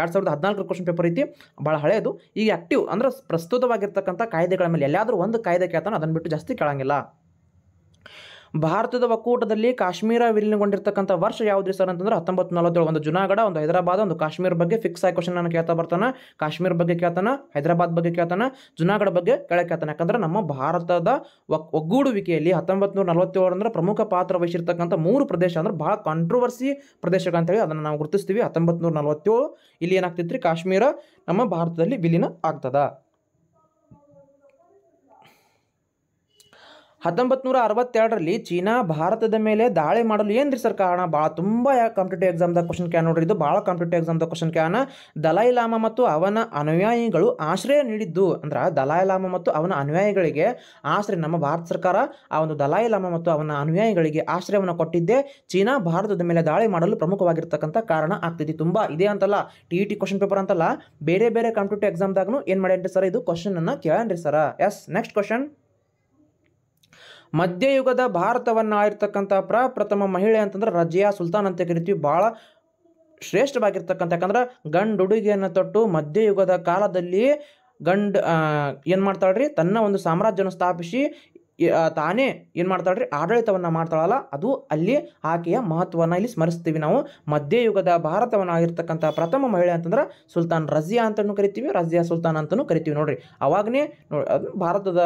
ಎರಡು ಸಾವಿರದ ಹದಿನಾಲ್ಕು ಕ್ವಶನ್ ಪೇಪರ್ ಐತಿ ಭಾಳ ಹಳೆಯದು ಈಗ ಆ್ಯಕ್ಟಿವ್ ಅಂದ್ರೆ ಪ್ರಸ್ತುತವಾಗಿರ್ತಕ್ಕಂಥ ಕಾಯ್ದೆಗಳ ಮೇಲೆ ಎಲ್ಲಾದರೂ ಒಂದು ಕಾಯ್ದೆ ಕೇಳ್ತಾನೆ ಅದನ್ನು ಬಿಟ್ಟು ಜಾಸ್ತಿ ಕೇಳಂಗಿಲ್ಲ ಭಾರತದ ಒಕ್ಕೂಟದಲ್ಲಿ ಕಾಶ್ಮೀರ ವಿಲೀನಗೊಂಡಿರ್ತಕ್ಕಂಥ ವರ್ಷ ಯಾವ್ದು ಸರ್ ಅಂತಂದ್ರೆ ಹತ್ತೊಂಬತ್ತು ನಲವತ್ತೇಳು ಒಂದು ಜುನಾಗಡ ಒಂದು ಹೈದರಾಬಾದ್ ಒಂದು ಕಾಶ್ಮೀರ ಬಗ್ಗೆ ಫಿಕ್ಸ್ ಆಗಿ ಕ್ವಶನ್ ನಾನು ಕೇಳ್ತಾ ಬರ್ತಾನೆ ಕಾಶ್ಮೀರ ಬಗ್ಗೆ ಕೇಳ್ತಾನ ಹೈದರಾಬಾದ್ ಬಗ್ಗೆ ಕೇಳ್ತಾನ ಜುನಾಗಡ ಬಗ್ಗೆ ಕೆಳಗೆ ಕೇಳ್ತಾನೆ ಯಾಕಂದ್ರೆ ನಮ್ಮ ಭಾರತದ ಒಗ್ಗೂಡುವಿಕೆಯಲ್ಲಿ ಹತ್ತೊಂಬತ್ತು ನೂರ ಅಂದ್ರೆ ಪ್ರಮುಖ ಪಾತ್ರ ವಹಿಸಿರ್ತಕ್ಕಂಥ ಮೂರು ಪ್ರದೇಶ ಅಂದ್ರೆ ಬಹಳ ಕಾಂಟ್ರವರ್ಸಿ ಹೇಳಿ ಅದನ್ನು ನಾವು ಗುರುತಿಸ್ತೀವಿ ಹತ್ತೊಂಬತ್ತು ನೂರ ನಲವತ್ತೇಳು ಇಲ್ಲಿ ಏನಾಗ್ತಿತ್ತು ಕಾಶ್ಮೀರ ನಮ್ಮ ಭಾರತದಲ್ಲಿ ವಿಲೀನ ಆಗ್ತದ ಹತ್ತೊಂಬತ್ತು ನೂರ ಅರವತ್ತೆರಡರಲ್ಲಿ ಚೀನಾ ಭಾರತದ ಮೇಲೆ ದಾಳಿ ಮಾಡಲು ರೀ ಸರ್ ಕಾರಣ ಭಾಳ ತುಂಬ ಕಾಂಪಿಟೇಟಿವ್ ಎಕ್ಸಾಮ್ದಾಗ ಕ್ವಶನ್ ಕ್ಯಾನ್ ನೋಡ್ರಿ ಇದು ಭಾಳ ಕಾಂಪಿಟೇಟಿವ್ ಎಕ್ಸಾಮ್ದ ಕ್ವಶನ್ ಕ್ಯಾನ ದಲಾಯಿ ಲಾಮ ಮತ್ತು ಅವನ ಅನುಯಾಯಿಗಳು ಆಶ್ರಯ ನೀಡಿದ್ದು ಅಂದ್ರೆ ದಲಾಯಿ ಲಾಮ ಮತ್ತು ಅವನ ಅನುಯಾಯಿಗಳಿಗೆ ಆಶ್ರಯ ನಮ್ಮ ಭಾರತ ಸರ್ಕಾರ ಆ ಒಂದು ದಲಾಯಿ ಲಾಮ ಮತ್ತು ಅವನ ಅನುಯಾಯಿಗಳಿಗೆ ಆಶ್ರಯವನ್ನು ಕೊಟ್ಟಿದ್ದೆ ಚೀನಾ ಭಾರತದ ಮೇಲೆ ದಾಳಿ ಮಾಡಲು ಪ್ರಮುಖವಾಗಿರ್ತಕ್ಕಂಥ ಕಾರಣ ಆಗ್ತಿದೆ ತುಂಬ ಇದೇ ಅಂತಲ್ಲ T E T question paper ಅಂತಲ್ಲ ಬೇರೆ ಬೇರೆ ಕಾಂಪಿಟೇಟಿವ್ ಎಕ್ಸಾಮ್ದಾಗೂ ಏನು ಮಾಡ್ಯಾನ್ರಿ ಸರ್ ಇದು ಅನ್ನ ಕೇಳನ್ರಿ ಸರ್ ಎಸ್ ನೆಕ್ಸ್ಟ್ ಕ್ವಶನ್ ಮಧ್ಯಯುಗದ ಭಾರತವನ್ನು ಆಳಿರ್ತಕ್ಕಂಥ ಪ್ರಪ್ರಥಮ ಮಹಿಳೆ ಅಂತಂದ್ರೆ ರಜಿಯಾ ಸುಲ್ತಾನ್ ಅಂತ ಕರಿತೀವಿ ಭಾಳ ಶ್ರೇಷ್ಠವಾಗಿರ್ತಕ್ಕಂಥ ಯಾಕಂದ್ರೆ ಗಂಡು ತೊಟ್ಟು ಮಧ್ಯಯುಗದ ಕಾಲದಲ್ಲಿ ಗಂಡು ಏನು ಮಾಡ್ತಾಳ್ರಿ ತನ್ನ ಒಂದು ಸಾಮ್ರಾಜ್ಯವನ್ನು ಸ್ಥಾಪಿಸಿ ತಾನೇ ಏನು ಮಾಡ್ತಾಳ್ರಿ ಆಡಳಿತವನ್ನು ಮಾಡ್ತಾಳಲ್ಲ ಅದು ಅಲ್ಲಿ ಆಕೆಯ ಮಹತ್ವವನ್ನು ಇಲ್ಲಿ ಸ್ಮರಿಸ್ತೀವಿ ನಾವು ಮಧ್ಯಯುಗದ ಭಾರತವನ್ನು ಆಗಿರ್ತಕ್ಕಂಥ ಪ್ರಥಮ ಮಹಿಳೆ ಅಂತಂದ್ರೆ ಸುಲ್ತಾನ್ ರಜಿಯಾ ಅಂತಲೂ ಕರಿತೀವಿ ರಜಿಯಾ ಸುಲ್ತಾನ್ ಅಂತಲೂ ಕರಿತೀವಿ ನೋಡ್ರಿ ಅವಾಗನೇ ಭಾರತದ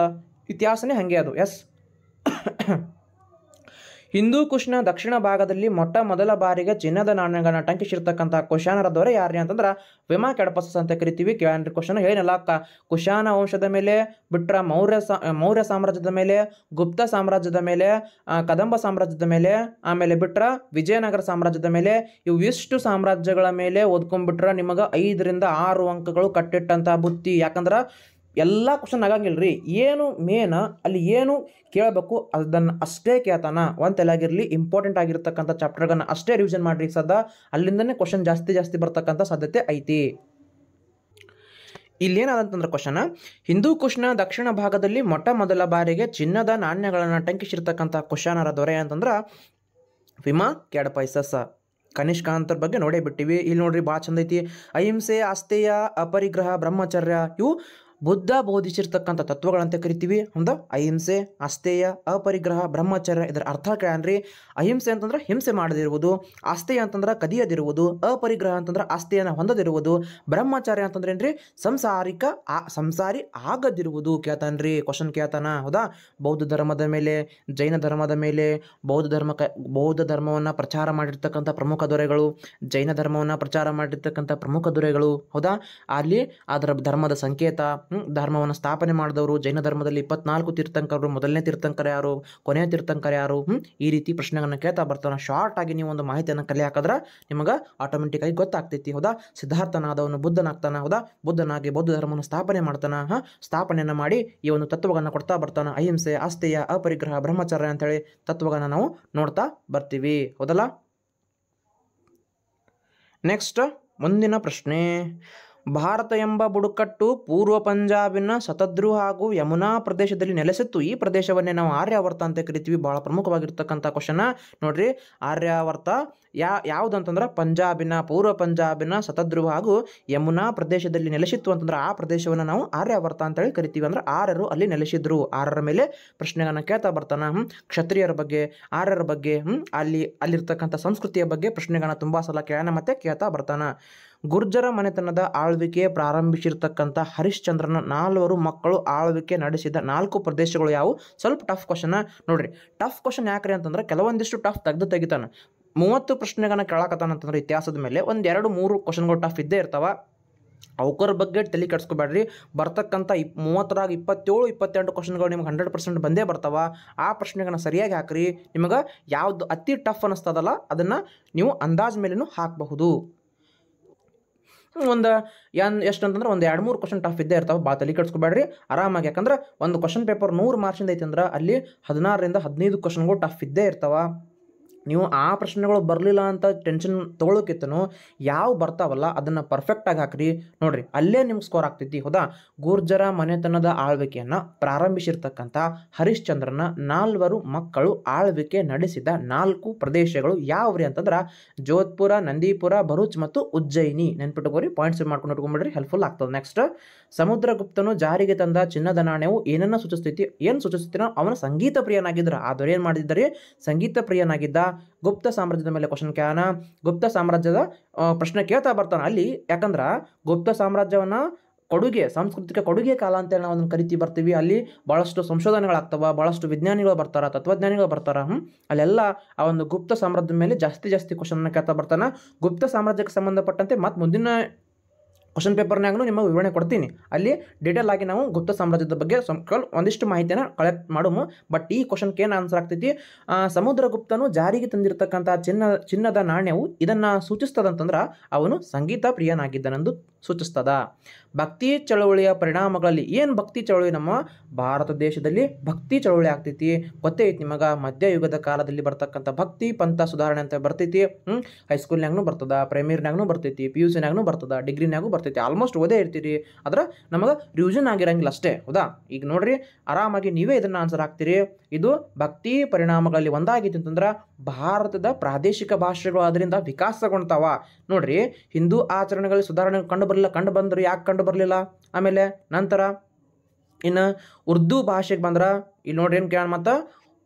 ಇತಿಹಾಸನೇ ಹಾಗೆ ಅದು ಎಸ್ ಹಿಂದೂ ಕುಶ್ನ ದಕ್ಷಿಣ ಭಾಗದಲ್ಲಿ ಮೊಟ್ಟ ಮೊದಲ ಬಾರಿಗೆ ಚಿನ್ನದ ನಾಣ್ಯಗಳನ್ನ ಟಂಕಿಸಿರ್ತಕ್ಕಂಥ ಕುಶಾನರ ದೊರೆ ಯಾರೇ ಅಂತಂದ್ರೆ ವಿಮಾ ಕೆಡಪಸಸ್ ಅಂತ ಕರಿತೀವಿ ಕ್ವಶನ್ ಕ್ವಶನ್ ಏನೆಲ್ಲ ಕುಶಾನ ವಂಶದ ಮೇಲೆ ಬಿಟ್ರ ಮೌರ್ಯ ಮೌರ್ಯ ಸಾಮ್ರಾಜ್ಯದ ಮೇಲೆ ಗುಪ್ತ ಸಾಮ್ರಾಜ್ಯದ ಮೇಲೆ ಕದಂಬ ಸಾಮ್ರಾಜ್ಯದ ಮೇಲೆ ಆಮೇಲೆ ಬಿಟ್ರ ವಿಜಯನಗರ ಸಾಮ್ರಾಜ್ಯದ ಮೇಲೆ ಇವು ಇಷ್ಟು ಸಾಮ್ರಾಜ್ಯಗಳ ಮೇಲೆ ಓದ್ಕೊಂಡ್ಬಿಟ್ರೆ ನಿಮಗೆ ಐದರಿಂದ ಆರು ಅಂಕಗಳು ಕಟ್ಟಿಟ್ಟಂತಹ ಬುತ್ತಿ ಯಾಕಂದ್ರೆ ಎಲ್ಲ ಕ್ವಶನ್ ಆಗಂಗಿಲ್ಲ ರೀ ಏನು ಮೇನ ಅಲ್ಲಿ ಏನು ಕೇಳಬೇಕು ಅದನ್ನು ಅಷ್ಟೇ ಕೇಳ್ತಾನ ಆಗಿರಲಿ ಇಂಪಾರ್ಟೆಂಟ್ ಆಗಿರ್ತಕ್ಕಂಥ ಚಾಪ್ಟರ್ಗಳನ್ನ ಅಷ್ಟೇ ರಿವಿಷನ್ ಮಾಡಿರಿ ಸದಾ ಅಲ್ಲಿಂದನೇ ಕ್ವಶನ್ ಜಾಸ್ತಿ ಜಾಸ್ತಿ ಬರ್ತಕ್ಕಂಥ ಸಾಧ್ಯತೆ ಐತಿ ಏನಾದಂತಂದ್ರೆ ಕ್ವಶನ್ ಹಿಂದೂ ಕುಶ್ನ ದಕ್ಷಿಣ ಭಾಗದಲ್ಲಿ ಮೊಟ್ಟ ಮೊದಲ ಬಾರಿಗೆ ಚಿನ್ನದ ನಾಣ್ಯಗಳನ್ನು ಟಂಕಿಸಿರ್ತಕ್ಕಂಥ ಕ್ವಶನರ ದೊರೆ ಅಂತಂದ್ರೆ ವಿಮಾ ಕನಿಷ್ಕ ಕನಿಷ್ಕಾಂತರ ಬಗ್ಗೆ ನೋಡೇ ಬಿಟ್ಟಿವಿ ಇಲ್ಲಿ ನೋಡ್ರಿ ಭಾಳ ಚಂದ ಐತಿ ಅಹಿಂಸೆ ಆಸ್ತೆಯ ಅಪರಿಗ್ರಹ ಬ್ರಹ್ಮಚರ್ಯ ಇವು ಬುದ್ಧ ಬೋಧಿಸಿರ್ತಕ್ಕಂಥ ತತ್ವಗಳಂತ ಕರಿತೀವಿ ಒಂದು ಅಹಿಂಸೆ ಅಸ್ಥೇಯ ಅಪರಿಗ್ರಹ ಬ್ರಹ್ಮಚರ್ಯ ಇದರ ಅರ್ಥ ಕೇಳ್ರಿ ಅಹಿಂಸೆ ಅಂತಂದ್ರೆ ಹಿಂಸೆ ಮಾಡದಿರುವುದು ಅಸ್ಥೇಯ ಅಂತಂದ್ರೆ ಕದಿಯದಿರುವುದು ಅಪರಿಗ್ರಹ ಅಂತಂದ್ರೆ ಆಸ್ತೆಯನ್ನು ಹೊಂದದಿರುವುದು ಬ್ರಹ್ಮಚಾರ್ಯ ಅಂತಂದ್ರೆ ಏನ್ರಿ ಸಂಸಾರಿಕ ಆ ಸಂಸಾರಿ ಆಗದಿರುವುದು ಕೇಳ್ತಾನ್ರಿ ಕ್ವಶನ್ ಕೇಳ್ತಾನ ಹೌದಾ ಬೌದ್ಧ ಧರ್ಮದ ಮೇಲೆ ಜೈನ ಧರ್ಮದ ಮೇಲೆ ಬೌದ್ಧ ಧರ್ಮ ಬೌದ್ಧ ಧರ್ಮವನ್ನು ಪ್ರಚಾರ ಮಾಡಿರ್ತಕ್ಕಂಥ ಪ್ರಮುಖ ದೊರೆಗಳು ಜೈನ ಧರ್ಮವನ್ನು ಪ್ರಚಾರ ಮಾಡಿರ್ತಕ್ಕಂಥ ಪ್ರಮುಖ ದೊರೆಗಳು ಹೌದಾ ಅಲ್ಲಿ ಅದರ ಧರ್ಮದ ಸಂಕೇತ ಧರ್ಮವನ್ನು ಸ್ಥಾಪನೆ ಮಾಡಿದವರು ಜೈನ ಧರ್ಮದಲ್ಲಿ ಇಪ್ಪತ್ನಾಲ್ಕು ತೀರ್ಥಂಕರರು ಮೊದಲನೇ ತೀರ್ಥಂಕರ ಯಾರು ಕೊನೆಯ ತೀರ್ಥಂಕರ ಯಾರು ಈ ರೀತಿ ಪ್ರಶ್ನೆಗಳನ್ನು ಕೇಳ್ತಾ ಬರ್ತಾನೆ ಶಾರ್ಟ್ ಆಗಿ ನೀವು ಒಂದು ಮಾಹಿತಿಯನ್ನು ಕಲೆ ಹಾಕಿದ್ರೆ ನಿಮಗೆ ಆಟೋಮೆಟಿಕ್ ಆಗಿ ಗೊತ್ತಾಗ್ತೈತಿ ಹೌದಾ ಸಿದ್ಧಾರ್ಥನಾದವನು ಬುದ್ಧನಾಗ್ತಾನ ಹೌದಾ ಬುದ್ಧನಾಗಿ ಬೌದ್ಧ ಧರ್ಮವನ್ನು ಸ್ಥಾಪನೆ ಮಾಡ್ತಾನ ಸ್ಥಾಪನೆಯನ್ನು ಮಾಡಿ ಈ ಒಂದು ತತ್ವಗಳನ್ನು ಕೊಡ್ತಾ ಬರ್ತಾನೆ ಅಹಿಂಸೆ ಆಸ್ತೆಯ ಅಪರಿಗ್ರಹ ಬ್ರಹ್ಮಚರ್ಯ ಅಂತೇಳಿ ತತ್ವಗಳನ್ನು ನಾವು ನೋಡ್ತಾ ಬರ್ತೀವಿ ಹೌದಲ್ಲ ನೆಕ್ಸ್ಟ್ ಮುಂದಿನ ಪ್ರಶ್ನೆ ಭಾರತ ಎಂಬ ಬುಡಕಟ್ಟು ಪೂರ್ವ ಪಂಜಾಬಿನ ಸತದ್ರು ಹಾಗೂ ಯಮುನಾ ಪ್ರದೇಶದಲ್ಲಿ ನೆಲೆಸಿತ್ತು ಈ ಪ್ರದೇಶವನ್ನೇ ನಾವು ಆರ್ಯಾವರ್ತ ಅಂತ ಕರಿತೀವಿ ಭಾಳ ಪ್ರಮುಖವಾಗಿರ್ತಕ್ಕಂಥ ಕ್ವಶನ ನೋಡ್ರಿ ಆರ್ಯಾವರ್ತ ಯಾ ಯಾವುದಂತಂದ್ರೆ ಪಂಜಾಬಿನ ಪೂರ್ವ ಪಂಜಾಬಿನ ಸತದ್ರು ಹಾಗೂ ಯಮುನಾ ಪ್ರದೇಶದಲ್ಲಿ ನೆಲೆಸಿತ್ತು ಅಂತಂದ್ರೆ ಆ ಪ್ರದೇಶವನ್ನು ನಾವು ಆರ್ಯಾವರ್ತ ಅಂತೇಳಿ ಕರಿತೀವಿ ಅಂದ್ರೆ ಆರ್ಯರು ಅಲ್ಲಿ ನೆಲೆಸಿದ್ರು ಆರರ ಮೇಲೆ ಪ್ರಶ್ನೆಗಳನ್ನು ಕೇಳ್ತಾ ಬರ್ತಾನ ಕ್ಷತ್ರಿಯರ ಬಗ್ಗೆ ಆರ್ಯರ ಬಗ್ಗೆ ಅಲ್ಲಿ ಅಲ್ಲಿರ್ತಕ್ಕಂಥ ಸಂಸ್ಕೃತಿಯ ಬಗ್ಗೆ ಪ್ರಶ್ನೆಗಳನ್ನ ತುಂಬ ಸಲ ಕೇಳೋಣ ಮತ್ತೆ ಕೇಳ್ತಾ ಬರ್ತಾನ ಗುರ್ಜರ ಮನೆತನದ ಆಳ್ವಿಕೆ ಪ್ರಾರಂಭಿಸಿರ್ತಕ್ಕಂಥ ಹರಿಶ್ಚಂದ್ರನ ನಾಲ್ವರು ಮಕ್ಕಳು ಆಳ್ವಿಕೆ ನಡೆಸಿದ ನಾಲ್ಕು ಪ್ರದೇಶಗಳು ಯಾವುವು ಸ್ವಲ್ಪ ಟಫ್ ಕ್ವಶನ್ ನೋಡ್ರಿ ಟಫ್ ಕ್ವಶನ್ ಯಾಕ್ರಿ ಅಂತಂದ್ರೆ ಕೆಲವೊಂದಿಷ್ಟು ಟಫ್ ತೆಗೆದು ತೆಗಿತಾನೆ ಮೂವತ್ತು ಪ್ರಶ್ನೆಗಳನ್ನ ಅಂತಂದ್ರೆ ಇತಿಹಾಸದ ಮೇಲೆ ಒಂದೆರಡು ಮೂರು ಕ್ವಶನ್ಗಳು ಟಫ್ ಇದ್ದೇ ಇರ್ತಾವ ಅವಕರ ಬಗ್ಗೆ ತಲೆ ಕೆಡಿಸ್ಕೋಬೇಡ್ರಿ ಬರ್ತಕ್ಕಂಥ ಇಪ್ ಮೂವತ್ತರಾಗ ಇಪ್ಪತ್ತೇಳು ಇಪ್ಪತ್ತೆಂಟು ಕ್ವಶನ್ಗಳು ನಿಮ್ಗೆ ಹಂಡ್ರೆಡ್ ಪರ್ಸೆಂಟ್ ಬಂದೇ ಬರ್ತಾವ ಆ ಪ್ರಶ್ನೆಗಳನ್ನ ಸರಿಯಾಗಿ ಹಾಕ್ರಿ ನಿಮಗೆ ಯಾವುದು ಅತಿ ಟಫ್ ಅನ್ನಿಸ್ತದಲ್ಲ ಅದನ್ನು ನೀವು ಅಂದಾಜ್ ಮೇಲೂ ಹಾಕಬಹುದು ಒಂದು ಏನು ಎಷ್ಟು ಅಂತಂದ್ರೆ ಒಂದು ಎರಡು ಮೂರು ಕ್ವಶನ್ ಟಫ್ ಇದ್ದೇ ಇರ್ತಾವೆ ಬಾ ತಲೆ ಕಟ್ಸ್ಕೊಬೇಡ್ರಿ ಆರಾಮಾಗಿ ಯಾಕಂದ್ರೆ ಒಂದು ಕ್ವಶನ್ ಪೇಪರ್ ನೂರು ಮಾರ್ಕ್ಸಿಂದ ಐತೆ ಅಂದ್ರೆ ಅಲ್ಲಿ ಹದಿನಾರರಿಂದ ಹದಿನೈದು ಕ್ವಶನ್ಗಳು ಟಫ್ ಇದ್ದೇ ಇರ್ತಾವೆ ನೀವು ಆ ಪ್ರಶ್ನೆಗಳು ಬರಲಿಲ್ಲ ಅಂತ ಟೆನ್ಷನ್ ತೊಗೊಳೋಕಿತ್ತನು ಯಾವ ಬರ್ತಾವಲ್ಲ ಅದನ್ನು ಪರ್ಫೆಕ್ಟಾಗಿ ಹಾಕ್ರಿ ನೋಡಿರಿ ಅಲ್ಲೇ ನಿಮ್ಗೆ ಸ್ಕೋರ್ ಆಗ್ತೈತಿ ಹೌದಾ ಗೂರ್ಜರ ಮನೆತನದ ಆಳ್ವಿಕೆಯನ್ನು ಪ್ರಾರಂಭಿಸಿರ್ತಕ್ಕಂಥ ಹರಿಶ್ಚಂದ್ರನ ನಾಲ್ವರು ಮಕ್ಕಳು ಆಳ್ವಿಕೆ ನಡೆಸಿದ ನಾಲ್ಕು ಪ್ರದೇಶಗಳು ಯಾವ್ರಿ ಅಂತಂದ್ರೆ ಜೋಧ್ಪುರ ನಂದೀಪುರ ಭರೂಚ್ ಮತ್ತು ಉಜ್ಜಯಿನಿ ನೆನ್ಪಿಟ್ಕೋರಿ ಪಾಯಿಂಟ್ಸ್ ಮಾಡ್ಕೊಂಡು ಇಟ್ಕೊಂಡ್ಬಿಡ್ರಿ ಹೆಲ್ಪ್ಫುಲ್ ಆಗ್ತದೆ ನೆಕ್ಸ್ಟ್ ಸಮುದ್ರಗುಪ್ತನು ಜಾರಿಗೆ ತಂದ ಚಿನ್ನದ ನಾಣ್ಯವು ಏನನ್ನ ಸೂಚಿಸ್ತೈತಿ ಏನು ಸೂಚಿಸ್ತೀನೋ ಅವನ ಸಂಗೀತ ಪ್ರಿಯನಾಗಿದ್ದರು ಆದರೆ ಏನು ಮಾಡಿದ್ದಾರೆ ಸಂಗೀತ ಪ್ರಿಯನಾಗಿದ್ದ ಗುಪ್ತ ಸಾಮ್ರಾಜ್ಯದ ಮೇಲೆ ಕ್ವಶನ್ ಕೇಳೋಣ ಗುಪ್ತ ಸಾಮ್ರಾಜ್ಯದ ಪ್ರಶ್ನೆ ಕೇಳ್ತಾ ಬರ್ತಾನೆ ಅಲ್ಲಿ ಯಾಕಂದ್ರೆ ಗುಪ್ತ ಸಾಮ್ರಾಜ್ಯವನ್ನು ಕೊಡುಗೆ ಸಾಂಸ್ಕೃತಿಕ ಕೊಡುಗೆ ಕಾಲ ಅಂತೇಳಿ ನಾವು ಅದನ್ನು ಬರ್ತೀವಿ ಅಲ್ಲಿ ಭಾಳಷ್ಟು ಸಂಶೋಧನೆಗಳಾಗ್ತವೆ ಭಾಳಷ್ಟು ವಿಜ್ಞಾನಿಗಳು ಬರ್ತಾರೆ ತತ್ವಜ್ಞಾನಿಗಳು ಬರ್ತಾರೆ ಹ್ಞೂ ಅಲ್ಲೆಲ್ಲ ಆ ಒಂದು ಗುಪ್ತ ಸಾಮ್ರಾಜ್ಯದ ಮೇಲೆ ಜಾಸ್ತಿ ಜಾಸ್ತಿ ಕ್ವಶನ್ನ ಕೇಳ್ತಾ ಬರ್ತಾನೆ ಗುಪ್ತ ಸಾಮ್ರಾಜ್ಯಕ್ಕೆ ಸಂಬಂಧಪಟ್ಟಂತೆ ಮತ್ತು ಮುಂದಿನ ಕ್ವಶನ್ ಪೇಪರ್ನಾಗೂ ನಿಮಗೆ ವಿವರಣೆ ಕೊಡ್ತೀನಿ ಅಲ್ಲಿ ಡೀಟೇಲ್ ಆಗಿ ನಾವು ಗುಪ್ತ ಸಾಮ್ರಾಜ್ಯದ ಬಗ್ಗೆ ಒಂದಿಷ್ಟು ಮಾಹಿತಿಯನ್ನು ಕಲೆಕ್ಟ್ ಮಾಡೋಮು ಬಟ್ ಈ ಕ್ವಶನ್ಗೆ ಏನು ಆನ್ಸರ್ ಆಗ್ತೈತಿ ಸಮುದ್ರಗುಪ್ತನು ಜಾರಿಗೆ ತಂದಿರತಕ್ಕಂಥ ಚಿನ್ನ ಚಿನ್ನದ ನಾಣ್ಯವು ಇದನ್ನು ಸೂಚಿಸ್ತದಂತಂದ್ರೆ ಅವನು ಸಂಗೀತ ಪ್ರಿಯನಾಗಿದ್ದನೆಂದು ಸೂಚಿಸ್ತದ ಭಕ್ತಿ ಚಳವಳಿಯ ಪರಿಣಾಮಗಳಲ್ಲಿ ಏನು ಭಕ್ತಿ ಚಳವಳಿ ನಮ್ಮ ಭಾರತ ದೇಶದಲ್ಲಿ ಭಕ್ತಿ ಚಳವಳಿ ಆಗ್ತೈತಿ ಗೊತ್ತೇ ಐತಿ ನಿಮಗೆ ಮಧ್ಯಯುಗದ ಕಾಲದಲ್ಲಿ ಬರ್ತಕ್ಕಂಥ ಭಕ್ತಿ ಪಂಥ ಸುಧಾರಣೆ ಅಂತ ಬರ್ತೈತಿ ಹ್ಞೂ ಹೈಸ್ಕೂಲ್ನಾಗೂ ಬರ್ತದ ಪ್ರೈಮರಿನಾಗೂ ಬರ್ತೈತಿ ಪಿ ಯು ಸಿನಾಗೂ ಬರ್ತದ ಡಿಗ್ರಿನಾಗೂ ಬರ್ತೈತಿ ಆಲ್ಮೋಸ್ಟ್ ಓದೇ ಇರ್ತೀರಿ ಆದ್ರೆ ನಮಗೆ ರಿವಿಷನ್ ಆಗಿರಂಗಿಲ್ಲ ಅಷ್ಟೇ ಹೌದಾ ಈಗ ನೋಡ್ರಿ ಆರಾಮಾಗಿ ನೀವೇ ಇದನ್ನು ಆನ್ಸರ್ ಹಾಕ್ತೀರಿ ಇದು ಭಕ್ತಿ ಪರಿಣಾಮಗಳಲ್ಲಿ ಒಂದಾಗಿತ್ತು ಅಂತಂದ್ರೆ ಭಾರತದ ಪ್ರಾದೇಶಿಕ ಭಾಷೆಗಳು ಅದರಿಂದ ವಿಕಾಸಗೊಳ್ತಾವ ನೋಡ್ರಿ ಹಿಂದೂ ಆಚರಣೆಗಳ ಸುಧಾರಣೆ ಕಂಡು ಬರಲಿಲ್ಲ ಕಂಡು ಬಂದರು ಯಾಕೆ ಕಂಡು ಬರಲಿಲ್ಲ ಆಮೇಲೆ ನಂತರ ಇನ್ನು ಉರ್ದು ಭಾಷೆಗೆ ಬಂದ್ರೆ ಇಲ್ಲಿ ನೋಡ್ರಿ ಏನು ಕೇಳೋಣ ಮತ್ತು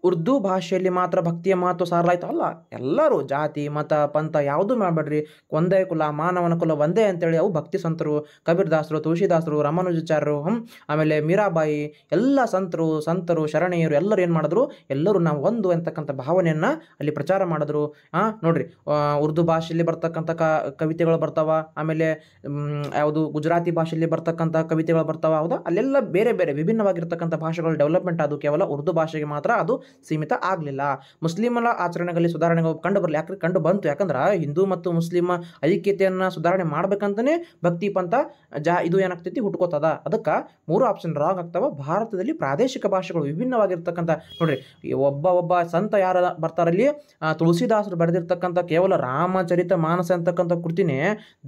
ಉರ್ದು ಭಾಷೆಯಲ್ಲಿ ಮಾತ್ರ ಭಕ್ತಿಯ ಮಹತ್ವ ಸಾರಲಾಯಿತು ಅಲ್ಲ ಎಲ್ಲರೂ ಜಾತಿ ಮತ ಪಂಥ ಯಾವುದೂ ಮಾಡಬೇಡ್ರಿ ಒಂದೇ ಕುಲ ಮಾನವನ ಕುಲ ಒಂದೇ ಅಂತೇಳಿ ಅವು ಭಕ್ತಿ ಸಂತರು ಕಬೀರ್ದಾಸರು ತುಳಸಿದಾಸರು ಹ್ಞೂ ಆಮೇಲೆ ಮೀರಾಬಾಯಿ ಎಲ್ಲ ಸಂತರು ಸಂತರು ಶರಣೆಯರು ಎಲ್ಲರೂ ಏನು ಮಾಡಿದ್ರು ಎಲ್ಲರೂ ನಾವು ಒಂದು ಅಂತಕ್ಕಂಥ ಭಾವನೆಯನ್ನು ಅಲ್ಲಿ ಪ್ರಚಾರ ಮಾಡಿದ್ರು ಹಾಂ ನೋಡ್ರಿ ಉರ್ದು ಭಾಷೆಯಲ್ಲಿ ಬರ್ತಕ್ಕಂಥ ಕವಿತೆಗಳು ಬರ್ತಾವ ಆಮೇಲೆ ಯಾವುದು ಗುಜರಾತಿ ಭಾಷೆಯಲ್ಲಿ ಬರ್ತಕ್ಕಂಥ ಕವಿತೆಗಳು ಬರ್ತಾವ ಹೌದಾ ಅಲ್ಲೆಲ್ಲ ಬೇರೆ ಬೇರೆ ವಿಭಿನ್ನವಾಗಿರ್ತಕ್ಕಂಥ ಭಾಷೆಗಳು ಡೆವಲಪ್ಮೆಂಟ್ ಅದು ಕೇವಲ ಉರ್ದು ಭಾಷೆಗೆ ಮಾತ್ರ ಅದು ಸೀಮಿತ ಆಗಲಿಲ್ಲ ಮುಸ್ಲಿಮರ ಆಚರಣೆಗಳಲ್ಲಿ ಸುಧಾರಣೆ ಕಂಡು ಬರಲಿ ಯಾಕಂದ್ರೆ ಕಂಡು ಬಂತು ಯಾಕಂದ್ರೆ ಹಿಂದೂ ಮತ್ತು ಮುಸ್ಲಿಮ ಐಕ್ಯತೆಯನ್ನು ಸುಧಾರಣೆ ಮಾಡ್ಬೇಕಂತಲೇ ಭಕ್ತಿ ಪಂಥ ಜಾ ಇದು ಏನಾಗ್ತೈತಿ ಹುಟ್ಕೋತದ ಅದಕ್ಕೆ ಮೂರು ಆಪ್ಷನ್ ರಾಂಗ್ ಆಗ್ತಾವ ಭಾರತದಲ್ಲಿ ಪ್ರಾದೇಶಿಕ ಭಾಷೆಗಳು ವಿಭಿನ್ನವಾಗಿರ್ತಕ್ಕಂಥ ನೋಡ್ರಿ ಒಬ್ಬ ಒಬ್ಬ ಸಂತ ಯಾರ ಬರ್ತಾರಲ್ಲಿ ತುಳಸಿದಾಸರು ಬರೆದಿರ್ತಕ್ಕಂಥ ಕೇವಲ ರಾಮಚರಿತ ಮಾನಸ ಅಂತಕ್ಕಂಥ ಕೃತಿನೇ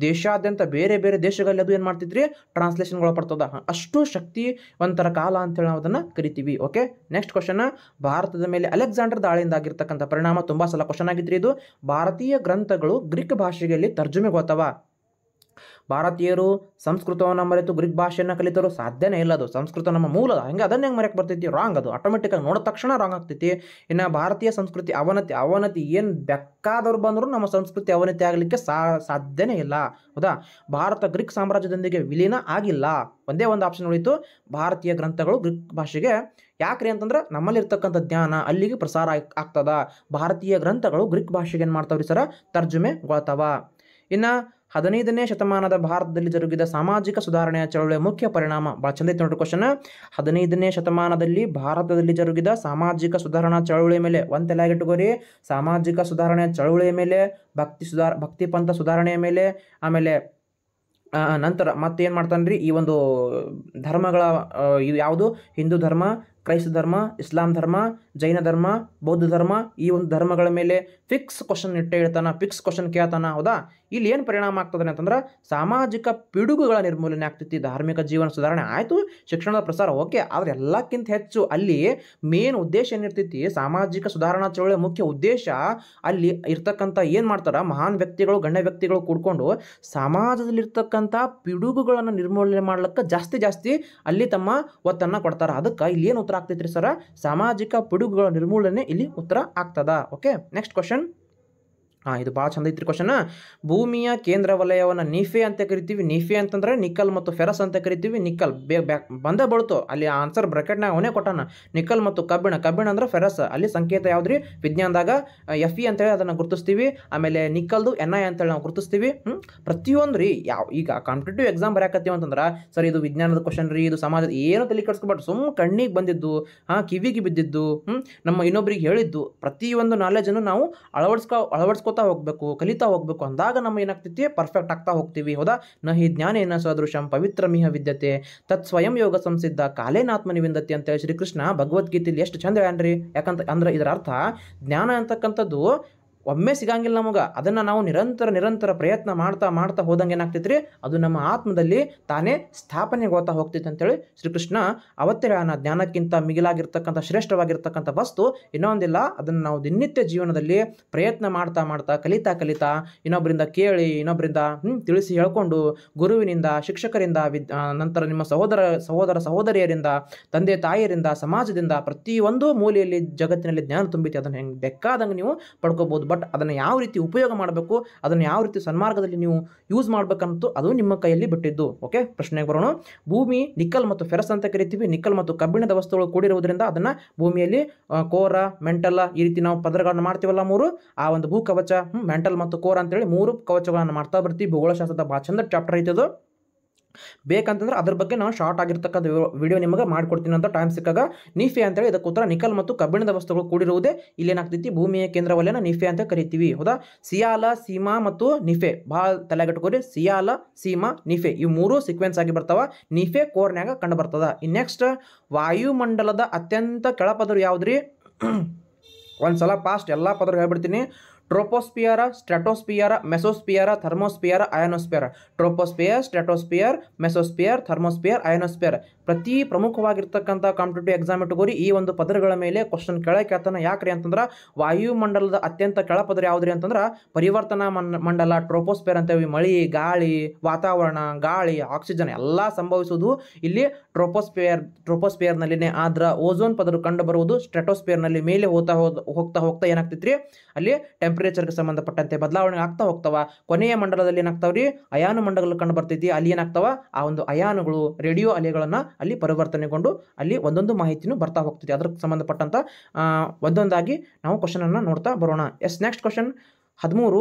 ದೇಶಾದ್ಯಂತ ಬೇರೆ ಬೇರೆ ದೇಶಗಳಲ್ಲಿ ಅದು ಏನು ಮಾಡ್ತಿದ್ರಿ ಟ್ರಾನ್ಸ್ಲೇಷನ್ಗಳು ಪಡ್ತದ ಅಷ್ಟು ಶಕ್ತಿವಂತರ ಕಾಲ ಅಂತೇಳಿ ನಾವು ಅದನ್ನು ಕರಿತೀವಿ ಓಕೆ ನೆಕ್ಸ್ಟ್ ಕ್ವಶನ್ ಭಾರತ ಭಾರತದ ಮೇಲೆ ಅಲೆಕ್ಸಾಂಡರ್ ದಾಳಿಯಿಂದಾಗಿರ್ತಕ್ಕಂಥ ಪರಿಣಾಮ ತುಂಬ ಸಲ ಕ್ವಶನ್ ಆಗಿದ್ರೆ ಇದು ಭಾರತೀಯ ಗ್ರಂಥಗಳು ಗ್ರೀಕ್ ಭಾಷೆಯಲ್ಲಿ ತರ್ಜುಮೆಗೋತವ ಭಾರತೀಯರು ಸಂಸ್ಕೃತವನ್ನು ಮರೆತು ಗ್ರೀಕ್ ಭಾಷೆಯನ್ನು ಕಲಿತರು ಸಾಧ್ಯನೇ ಇಲ್ಲ ಅದು ಸಂಸ್ಕೃತ ನಮ್ಮ ಮೂಲದ ಹಂಗೆ ಅದನ್ನು ಹೆಂಗೆ ಮರೆಯಕ್ಕೆ ಬರ್ತೈತಿ ರಾಂಗ್ ಅದು ಆಗಿ ನೋಡಿದ ತಕ್ಷಣ ರಾಂಗ್ ಆಗ್ತೈತಿ ಇನ್ನು ಭಾರತೀಯ ಸಂಸ್ಕೃತಿ ಅವನತಿ ಅವನತಿ ಏನು ಬೆಕ್ಕಾದವರು ಬಂದರೂ ನಮ್ಮ ಸಂಸ್ಕೃತಿ ಅವನತಿ ಆಗಲಿಕ್ಕೆ ಸಾಧ್ಯನೇ ಇಲ್ಲ ಹೌದಾ ಭಾರತ ಗ್ರೀಕ್ ಸಾಮ್ರಾಜ್ಯದೊಂದಿಗೆ ವಿಲೀನ ಆಗಿಲ್ಲ ಒಂದೇ ಒಂದು ಆಪ್ಷನ್ ಉಳಿತು ಭಾರತೀಯ ಗ್ರಂಥಗಳು ಗ್ರೀಕ್ ಭಾಷೆಗೆ ಯಾಕ್ರಿ ಅಂತಂದ್ರೆ ನಮ್ಮಲ್ಲಿರ್ತಕ್ಕಂಥ ಜ್ಞಾನ ಅಲ್ಲಿಗೆ ಪ್ರಸಾರ ಆಗ್ತದ ಭಾರತೀಯ ಗ್ರಂಥಗಳು ಗ್ರೀಕ್ ಭಾಷೆಗೆ ಏನು ಮಾಡ್ತಾವ್ರಿ ಸರ ತರ್ಜುಮೆಗೊಳ್ತಾವ ಇನ್ನು ಹದಿನೈದನೇ ಶತಮಾನದ ಭಾರತದಲ್ಲಿ ಜರುಗಿದ ಸಾಮಾಜಿಕ ಸುಧಾರಣೆಯ ಚಳುವಳಿಯ ಮುಖ್ಯ ಪರಿಣಾಮ ಭಾಳ ಚಂದ ನೋಡ್ರಿ ಕ್ವಶನ್ ಹದಿನೈದನೇ ಶತಮಾನದಲ್ಲಿ ಭಾರತದಲ್ಲಿ ಜರುಗಿದ ಸಾಮಾಜಿಕ ಸುಧಾರಣಾ ಚಳುವಳಿಯ ಮೇಲೆ ಒಂದು ಸಾಮಾಜಿಕ ಸುಧಾರಣೆಯ ಚಳುವಳಿಯ ಮೇಲೆ ಭಕ್ತಿ ಸುಧಾರ ಭಕ್ತಿ ಪಂಥ ಸುಧಾರಣೆಯ ಮೇಲೆ ಆಮೇಲೆ ನಂತರ ಮತ್ತೇನು ಮಾಡ್ತಾನೆ ರೀ ಈ ಒಂದು ಧರ್ಮಗಳ ಯಾವುದು ಹಿಂದೂ ಧರ್ಮ ಕ್ರೈಸ್ತ ಧರ್ಮ ಇಸ್ಲಾಂ ಧರ್ಮ ಜೈನ ಧರ್ಮ ಬೌದ್ಧ ಧರ್ಮ ಈ ಒಂದು ಧರ್ಮಗಳ ಮೇಲೆ ಫಿಕ್ಸ್ ಕ್ವಶನ್ ಇಟ್ಟೆ ಹೇಳ್ತಾನೆ ಫಿಕ್ಸ್ ಕ್ವಶನ್ ಕೇಳ್ತಾನೆ ಹೌದಾ ಇಲ್ಲಿ ಏನು ಪರಿಣಾಮ ಆಗ್ತದೆ ಅಂತಂದ್ರೆ ಸಾಮಾಜಿಕ ಪಿಡುಗುಗಳ ನಿರ್ಮೂಲನೆ ಆಗ್ತೈತಿ ಧಾರ್ಮಿಕ ಜೀವನ ಸುಧಾರಣೆ ಆಯಿತು ಶಿಕ್ಷಣದ ಪ್ರಸಾರ ಓಕೆ ಆದರೆ ಎಲ್ಲಕ್ಕಿಂತ ಹೆಚ್ಚು ಅಲ್ಲಿ ಮೇನ್ ಉದ್ದೇಶ ಏನಿರ್ತೈತಿ ಸಾಮಾಜಿಕ ಸುಧಾರಣಾ ಚಳುವಳಿಯ ಮುಖ್ಯ ಉದ್ದೇಶ ಅಲ್ಲಿ ಇರ್ತಕ್ಕಂಥ ಏನು ಮಾಡ್ತಾರೆ ಮಹಾನ್ ವ್ಯಕ್ತಿಗಳು ಗಣ್ಯ ವ್ಯಕ್ತಿಗಳು ಕೂಡ್ಕೊಂಡು ಸಮಾಜದಲ್ಲಿರ್ತಕ್ಕಂಥ ಪಿಡುಗುಗಳನ್ನು ನಿರ್ಮೂಲನೆ ಮಾಡ್ಲಿಕ್ಕೆ ಜಾಸ್ತಿ ಜಾಸ್ತಿ ಅಲ್ಲಿ ತಮ್ಮ ಒತ್ತನ್ನು ಕೊಡ್ತಾರೆ ಅದಕ್ಕೆ ಇಲ್ಲಿ ಏನು ಉತ್ತರ ಆಗ್ತೈತ್ರಿ ಸರ ಸಾಮಾಜಿಕ ಪಿಡುಗುಗಳ ನಿರ್ಮೂಲನೆ ಇಲ್ಲಿ ಉತ್ತರ ಆಗ್ತದ ಓಕೆ ನೆಕ್ಸ್ಟ್ ಕ್ವಶನ್ ಹಾಂ ಇದು ಭಾಳ ಚಂದ ಐತ್ರಿ ಕ್ವಶನ್ ಭೂಮಿಯ ಕೇಂದ್ರ ವಲಯವನ್ನು ನಿಫೆ ಅಂತ ಕರಿತೀವಿ ನಿಫೆ ಅಂತಂದ್ರೆ ನಿಕಲ್ ಮತ್ತು ಫೆರಸ್ ಅಂತ ಕರಿತೀವಿ ನಿಕಲ್ ಬೇ ಬ್ಯಾಕ್ ಬಂದೇ ಬಳ್ತು ಅಲ್ಲಿ ಆನ್ಸರ್ ಬ್ರಕೆಟ್ನಾಗ ಅವನೇ ಕೊಟ್ಟಾನ ನಿಕಲ್ ಮತ್ತು ಕಬ್ಬಿಣ ಕಬ್ಬಿಣ ಅಂದ್ರೆ ಫೆರಸ್ ಅಲ್ಲಿ ಸಂಕೇತ ಯಾವ್ದ್ರಿ ವಿಜ್ಞಾನದಾಗ ಎಫ್ ಇ ಅಂತೇಳಿ ಅದನ್ನು ಗುರುತಿಸ್ತೀವಿ ಆಮೇಲೆ ನಿಕಲ್ದು ಎನ್ ಐ ಅಂತೇಳಿ ನಾವು ಗುರುತಿಸ್ತೀವಿ ಪ್ರತಿಯೊಂದು ರೀ ಯಾವ ಈಗ ಕಾಂಪಿಟೇಟಿವ್ ಎಕ್ಸಾಮ್ ಬರಕತ್ತೀವಿ ಅಂತಂದ್ರೆ ಸರ್ ಇದು ವಿಜ್ಞಾನದ ಕ್ವಶನ್ ರೀ ಇದು ಸಮಾಜದ ಏನು ತಲೆ ಕೆಡ್ಸ್ಕೊಬಾರ್ದು ಸುಮ್ಮ ಕಣ್ಣಿಗೆ ಬಂದಿದ್ದು ಹಾಂ ಕಿವಿಗೆ ಬಿದ್ದಿದ್ದು ನಮ್ಮ ಇನ್ನೊಬ್ಬರಿಗೆ ಹೇಳಿದ್ದು ಪ್ರತಿಯೊಂದು ನಾಲೆಜನ್ನು ನಾವು ಅಳವಡಿಸ್ಕೊ ಅಳವಡಿಸ್ಕೊ ಹೋಗ್ಬೇಕು ಹೋಗಬೇಕು ಕಲಿತಾ ಹೋಗ್ಬೇಕು ಅಂದಾಗ ನಮ್ಮ ಏನಾಗ್ತೈತಿ ಪರ್ಫೆಕ್ಟ್ ಆಗ್ತಾ ಹೋಗ್ತೀವಿ ಹೌದಾ ನ ಹಿ ಜ್ಞಾನೇನ ಸದೃಶಂ ಪವಿತ್ರ ಮಿಹ ವಿದ್ಯತೆ ತತ್ ಸ್ವಯಂ ಯೋಗ ಸಂಸಿದ್ಧ ಕಾಲೇನಾತ್ಮನಿ ವಿಂದತಿ ಅಂತ ಶ್ರೀಕೃಷ್ಣ ಭಗವದ್ಗೀತೆಯಲ್ಲಿ ಎಷ್ಟು ಚಂದ ಏನ್ರಿ ಯಾಕಂತ ಅಂದ್ರೆ ಇದರ ಅರ್ಥ ಜ್ಞಾನ ಅಂತಕ್ಕಂಥದ್ದು ಒಮ್ಮೆ ಸಿಗಂಗಿಲ್ಲ ನಮಗೆ ಅದನ್ನು ನಾವು ನಿರಂತರ ನಿರಂತರ ಪ್ರಯತ್ನ ಮಾಡ್ತಾ ಮಾಡ್ತಾ ಹೋದಂಗೆ ಏನಾಗ್ತೈತ್ರಿ ಅದು ನಮ್ಮ ಆತ್ಮದಲ್ಲಿ ತಾನೇ ಸ್ಥಾಪನೆಗೋತಾ ಹೋಗ್ತೈತೆ ಅಂತೇಳಿ ಶ್ರೀಕೃಷ್ಣ ಅವತ್ತೇ ಜ್ಞಾನಕ್ಕಿಂತ ಮಿಗಿಲಾಗಿರ್ತಕ್ಕಂಥ ಶ್ರೇಷ್ಠವಾಗಿರ್ತಕ್ಕಂಥ ವಸ್ತು ಇನ್ನೊಂದಿಲ್ಲ ಅದನ್ನು ನಾವು ದಿನನಿತ್ಯ ಜೀವನದಲ್ಲಿ ಪ್ರಯತ್ನ ಮಾಡ್ತಾ ಮಾಡ್ತಾ ಕಲಿತಾ ಕಲಿತಾ ಇನ್ನೊಬ್ಬರಿಂದ ಕೇಳಿ ಇನ್ನೊಬ್ಬರಿಂದ ತಿಳಿಸಿ ಹೇಳ್ಕೊಂಡು ಗುರುವಿನಿಂದ ಶಿಕ್ಷಕರಿಂದ ವಿದ್ ನಂತರ ನಿಮ್ಮ ಸಹೋದರ ಸಹೋದರ ಸಹೋದರಿಯರಿಂದ ತಂದೆ ತಾಯಿಯರಿಂದ ಸಮಾಜದಿಂದ ಪ್ರತಿಯೊಂದು ಮೂಲೆಯಲ್ಲಿ ಜಗತ್ತಿನಲ್ಲಿ ಜ್ಞಾನ ತುಂಬಿತಿ ಅದನ್ನು ಹೆಂಗೆ ಬೇಕಾದಂಗೆ ನೀವು ಪಡ್ಕೋಬೋದು ಬಟ್ ಅದನ್ನು ಯಾವ ರೀತಿ ಉಪಯೋಗ ಮಾಡಬೇಕು ಅದನ್ನು ಯಾವ ರೀತಿ ಸನ್ಮಾರ್ಗದಲ್ಲಿ ನೀವು ಯೂಸ್ ಮಾಡಬೇಕಂತ ಅದು ನಿಮ್ಮ ಕೈಯಲ್ಲಿ ಬಿಟ್ಟಿದ್ದು ಓಕೆ ಪ್ರಶ್ನೆಗೆ ಬರೋಣ ಭೂಮಿ ನಿಕ್ಕಲ್ ಮತ್ತು ಫೆರಸ್ ಅಂತ ಕರಿತೀವಿ ನಿಕ್ಕಲ್ ಮತ್ತು ಕಬ್ಬಿಣದ ವಸ್ತುಗಳು ಕೂಡಿರುವುದರಿಂದ ಅದನ್ನು ಭೂಮಿಯಲ್ಲಿ ಕೋರ ಮೆಂಟಲ್ ಈ ರೀತಿ ನಾವು ಪದರಗಳನ್ನು ಮಾಡ್ತೀವಲ್ಲ ಮೂರು ಆ ಒಂದು ಭೂ ಕವಚ ಮೆಂಟಲ್ ಮತ್ತು ಕೋರ ಅಂತೇಳಿ ಮೂರು ಕವಚಗಳನ್ನು ಮಾಡ್ತಾ ಬರ್ತೀವಿ ಭೂಗೋಳಶಾಸ್ತ್ರದ ಭಾಳ ಚಂದ ಚಾಪ್ಟರ್ ಅದು ಬೇಕಂತಂದ್ರೆ ಅದ್ರ ಬಗ್ಗೆ ನಾವು ಶಾರ್ಟ್ ಆಗಿರ್ತಕ್ಕಂಥ ವಿಡಿಯೋ ನಿಮಗೆ ಮಾಡಿಕೊಡ್ತೀನಿ ಅಂತ ಟೈಮ್ ಸಿಕ್ಕಾಗ ನಿಫೆ ಅಂತೇಳಿ ಇದಕ್ಕೆ ಉತ್ತರ ನಿಕಲ್ ಮತ್ತು ಕಬ್ಬಿಣದ ವಸ್ತುಗಳು ಕೂಡಿರುವುದೇ ಇಲ್ಲೇನಾಗ್ತೈತಿ ಭೂಮಿಯ ಕೇಂದ್ರ ವಲಯನ ನಿಫೆ ಅಂತ ಕರಿತೀವಿ ಹೌದಾ ಸಿಯಾಲ ಸೀಮಾ ಮತ್ತು ನಿಫೆ ಭಾಳ ತಲೆಗಟ್ಟುಕೋರಿ ಸಿಯಾಲ ಸೀಮಾ ನಿಫೆ ಇವು ಮೂರು ಸೀಕ್ವೆನ್ಸ್ ಆಗಿ ಬರ್ತಾವ ನಿಫೆ ಕೋರ್ನ್ಯಾಗ ಕಂಡು ಬರ್ತದ ನೆಕ್ಸ್ಟ್ ವಾಯುಮಂಡಲದ ಅತ್ಯಂತ ಕೆಳಪದರು ಯಾವುದ್ರಿ ಒಂದ್ಸಲ ಪಾಸ್ಟ್ ಎಲ್ಲ ಪದರು ಹೇಳ್ಬಿಡ್ತೀನಿ ट्रोपोस्पियर स्ट्रेटोस्पियरा मेसोस्पियर थर्मोस्पियर आयनोस्पियरा troposphere stratosphere mesosphere thermosphere ionosphere ಪ್ರತಿ ಪ್ರಮುಖವಾಗಿರ್ತಕ್ಕಂಥ ಕಾಂಪಿಟೇಟಿವ್ ಎಕ್ಸಾಮ್ ಇಟ್ಟುಗೋರಿ ಈ ಒಂದು ಪದರಗಳ ಮೇಲೆ ಕ್ವಶನ್ ಕೆಳಗೆ ಕೇಳ್ತಾನೆ ಯಾಕ್ರಿ ಅಂತಂದ್ರೆ ವಾಯುಮಂಡಲದ ಅತ್ಯಂತ ಕೆಳಪದರ ಯಾವುದ್ರಿ ಅಂತಂದ್ರೆ ಪರಿವರ್ತನಾ ಮಂಡಲ ಟ್ರೋಪೋಸ್ಫೇರ್ ಅಂತೇಳಿ ಮಳಿ ಗಾಳಿ ವಾತಾವರಣ ಗಾಳಿ ಆಕ್ಸಿಜನ್ ಎಲ್ಲ ಸಂಭವಿಸುವುದು ಇಲ್ಲಿ ಟ್ರೋಪೋಸ್ಪಿಯರ್ ನಲ್ಲಿನೇ ಆದ್ರ ಓಝೋನ್ ಪದರು ಕಂಡು ಬರುವುದು ನಲ್ಲಿ ಮೇಲೆ ಹೋಗ್ತಾ ಹೋಗ್ತಾ ಹೋಗ್ತಾ ಏನಾಗ್ತೈತ್ರಿ ಅಲ್ಲಿ ಟೆಂಪರೇಚರ್ಗೆ ಸಂಬಂಧಪಟ್ಟಂತೆ ಬದಲಾವಣೆ ಆಗ್ತಾ ಹೋಗ್ತಾವ ಕೊನೆಯ ಮಂಡಲದಲ್ಲಿ ಏನಾಗ್ತಾವ್ರಿ ಅಯಾನು ಮಂಡಲ ಕಂಡು ಬರ್ತೈತಿ ಅಲ್ಲಿ ಏನಾಗ್ತಾವ ಆ ಒಂದು ಅಯಾನುಗಳು ರೇಡಿಯೋ ಅಲೆಗಳನ್ನು ಅಲ್ಲಿ ಪರಿವರ್ತನೆಗೊಂಡು ಅಲ್ಲಿ ಒಂದೊಂದು ಮಾಹಿತಿನೂ ಬರ್ತಾ ಹೋಗ್ತದೆ ಅದಕ್ಕೆ ಸಂಬಂಧಪಟ್ಟಂಥ ಒಂದೊಂದಾಗಿ ನಾವು ಕ್ವಶನನ್ನು ನೋಡ್ತಾ ಬರೋಣ ಎಸ್ ನೆಕ್ಸ್ಟ್ ಕ್ವಶನ್ ಹದಿಮೂರು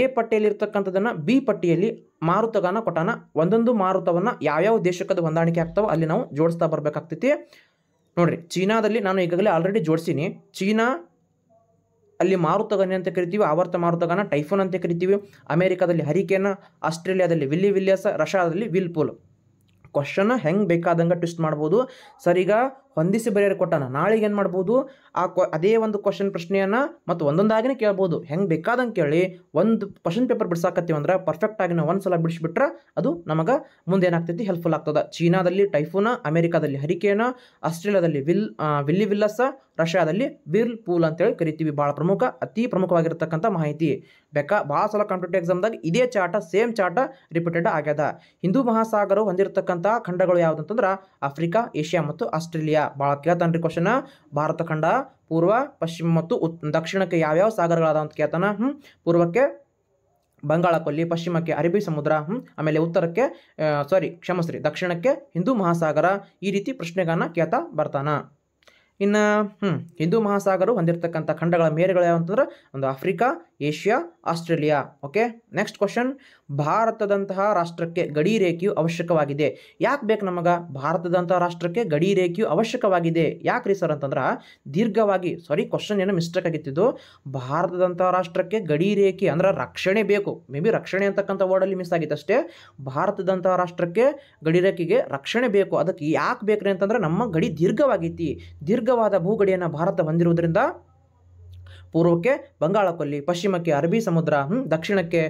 ಎ ಇರ್ತಕ್ಕಂಥದ್ದನ್ನು ಬಿ ಪಟ್ಟಿಯಲ್ಲಿ ಮಾರುತಗಾನ ಕೊಟ್ಟಾನ ಒಂದೊಂದು ಮಾರುತವನ್ನು ಯಾವ್ಯಾವ ದೇಶಕ್ಕದ ಹೊಂದಾಣಿಕೆ ಆಗ್ತಾವೋ ಅಲ್ಲಿ ನಾವು ಜೋಡಿಸ್ತಾ ಬರಬೇಕಾಗ್ತೈತಿ ನೋಡ್ರಿ ಚೀನಾದಲ್ಲಿ ನಾನು ಈಗಾಗಲೇ ಆಲ್ರೆಡಿ ಜೋಡಿಸೀನಿ ಚೀನಾ ಅಲ್ಲಿ ಮಾರುತಗಾನೆ ಅಂತ ಕರಿತೀವಿ ಆವರ್ತ ಮಾರುತಗಾನ ಟೈಫೋನ್ ಅಂತ ಕರಿತೀವಿ ಅಮೆರಿಕಾದಲ್ಲಿ ಹರಿಕೇನ ಆಸ್ಟ್ರೇಲಿಯಾದಲ್ಲಿ ವಿಲ್ಲಿ ವಿಲಿಯಸ್ ರಷ್ಯಾದಲ್ಲಿ ವಿಲ್ಪೂಲ್ ಕ್ವಶನ್ ಹೆಂಗೆ ಬೇಕಾದಂಗೆ ಟ್ವಿಸ್ಟ್ ಮಾಡ್ಬೋದು ಸರಿಗ ಹೊಂದಿಸಿ ಬರೆಯರು ಕೊಟ್ಟಾನ ನಾಳೆಗೆ ಏನು ಮಾಡ್ಬೋದು ಆ ಕ್ವ ಅದೇ ಒಂದು ಕ್ವಶನ್ ಪ್ರಶ್ನೆಯನ್ನು ಮತ್ತು ಒಂದೊಂದಾಗಿನೇ ಕೇಳ್ಬೋದು ಹೆಂಗೆ ಬೇಕಾದಂಗೆ ಕೇಳಿ ಒಂದು ಕ್ವಶನ್ ಪೇಪರ್ ಬಿಡ್ಸಾಕತ್ತೀವಿ ಅಂದ್ರೆ ಪರ್ಫೆಕ್ಟಾಗಿ ನಾವು ಒಂದು ಸಲ ಬಿಡಿಸಿಬಿಟ್ರೆ ಅದು ನಮಗೆ ಮುಂದೆ ಏನಾಗ್ತೈತಿ ಹೆಲ್ಪ್ಫುಲ್ ಆಗ್ತದೆ ಚೀನಾದಲ್ಲಿ ಟೈಫೂನ ಅಮೆರಿಕಾದಲ್ಲಿ ಹರಿಕೇನ ಆಸ್ಟ್ರೇಲಿಯಾದಲ್ಲಿ ವಿಲ್ ವಿಲ್ಲಿ ವಿಲ್ಲಸ ರಷ್ಯಾದಲ್ಲಿ ವಿಲ್ ಪೂಲ್ ಅಂತೇಳಿ ಕರಿತೀವಿ ಭಾಳ ಪ್ರಮುಖ ಅತಿ ಪ್ರಮುಖವಾಗಿರ್ತಕ್ಕಂಥ ಮಾಹಿತಿ ಬೇಕಾ ಭಾಳ ಸಲ ಕಾಂಪಿಟೇಟಿವ್ ಎಕ್ಸಾಮ್ದಾಗ ಇದೇ ಚಾಟ ಸೇಮ್ ಚಾಟ ರಿಪೀಟೆಡ್ ಆಗ್ಯದ ಹಿಂದೂ ಮಹಾಸಾಗರವು ಹೊಂದಿರತಕ್ಕಂಥ ಖಂಡಗಳು ಯಾವುದಂತಂದ್ರೆ ಆಫ್ರಿಕಾ ಏಷ್ಯಾ ಮತ್ತು ಆಸ್ಟ್ರೇಲಿಯಾ ಭಾಳ ಕೇಳ್ತಾನೆ ರೀ ಕ್ವಶನ್ ಭಾರತ ಖಂಡ ಪೂರ್ವ ಪಶ್ಚಿಮ ಮತ್ತು ಉತ್ ದಕ್ಷಿಣಕ್ಕೆ ಯಾವ್ಯಾವ ಸಾಗರಗಳಾದ ಅಂತ ಕೇಳ್ತಾನ ಹ್ಞೂ ಪೂರ್ವಕ್ಕೆ ಬಂಗಾಳ ಕೊಲ್ಲಿ ಪಶ್ಚಿಮಕ್ಕೆ ಅರಬ್ಬಿ ಸಮುದ್ರ ಆಮೇಲೆ ಉತ್ತರಕ್ಕೆ ಸಾರಿ ಕ್ಷಮಸ್ರಿ ದಕ್ಷಿಣಕ್ಕೆ ಹಿಂದೂ ಮಹಾಸಾಗರ ಈ ರೀತಿ ಪ್ರಶ್ನೆಗಳನ್ನ ಕೇಳ್ತಾ ಬರ್ತಾನ ಇನ್ನು ಹ್ಞೂ ಹಿಂದೂ ಮಹಾಸಾಗರ ಹೊಂದಿರತಕ್ಕಂಥ ಖಂಡಗಳ ಮೇರೆಗಳು ಯಾವಂತಂದ್ರೆ ಒಂದು Africa Asia Australia okay next question ಭಾರತದಂತಹ ರಾಷ್ಟ್ರಕ್ಕೆ ಗಡಿ ರೇಖೆಯು ಅವಶ್ಯಕವಾಗಿದೆ ಯಾಕೆ ಬೇಕು ನಮಗೆ ಭಾರತದಂತಹ ರಾಷ್ಟ್ರಕ್ಕೆ ಗಡಿ ರೇಖೆಯು ಅವಶ್ಯಕವಾಗಿದೆ ಯಾಕೆ ರೀ ಸರ್ ಅಂತಂದ್ರೆ ದೀರ್ಘವಾಗಿ ಸಾರಿ ಕ್ವಶನ್ ಏನೋ ಮಿಸ್ಟೇಕ್ ಆಗಿತ್ತಿದ್ದು ಭಾರತದಂತಹ ರಾಷ್ಟ್ರಕ್ಕೆ ಗಡಿ ರೇಖೆ ಅಂದ್ರೆ ರಕ್ಷಣೆ ಬೇಕು ಮೇ ಬಿ ರಕ್ಷಣೆ ಅಂತಕ್ಕಂಥ ವರ್ಡಲ್ಲಿ ಮಿಸ್ ಆಗಿತ್ತು ಅಷ್ಟೇ ಭಾರತದಂತಹ ರಾಷ್ಟ್ರಕ್ಕೆ ಗಡಿ ರೇಖೆಗೆ ರಕ್ಷಣೆ ಬೇಕು ಅದಕ್ಕೆ ಯಾಕೆ ಬೇಕ್ರಿ ಅಂತಂದ್ರೆ ನಮ್ಮ ಗಡಿ ದೀರ್ಘವಾಗೈತಿ ದೀರ್ಘವಾದ ಭೂಗಡಿಯನ್ನು ಭಾರತ ಹೊಂದಿರುವುದರಿಂದ ಪೂರ್ವಕ್ಕೆ ಬಂಗಾಳಕೊಲ್ಲಿ ಪಶ್ಚಿಮಕ್ಕೆ ಅರಬ್ಬಿ ಸಮುದ್ರ ದಕ್ಷಿಣಕ್ಕೆ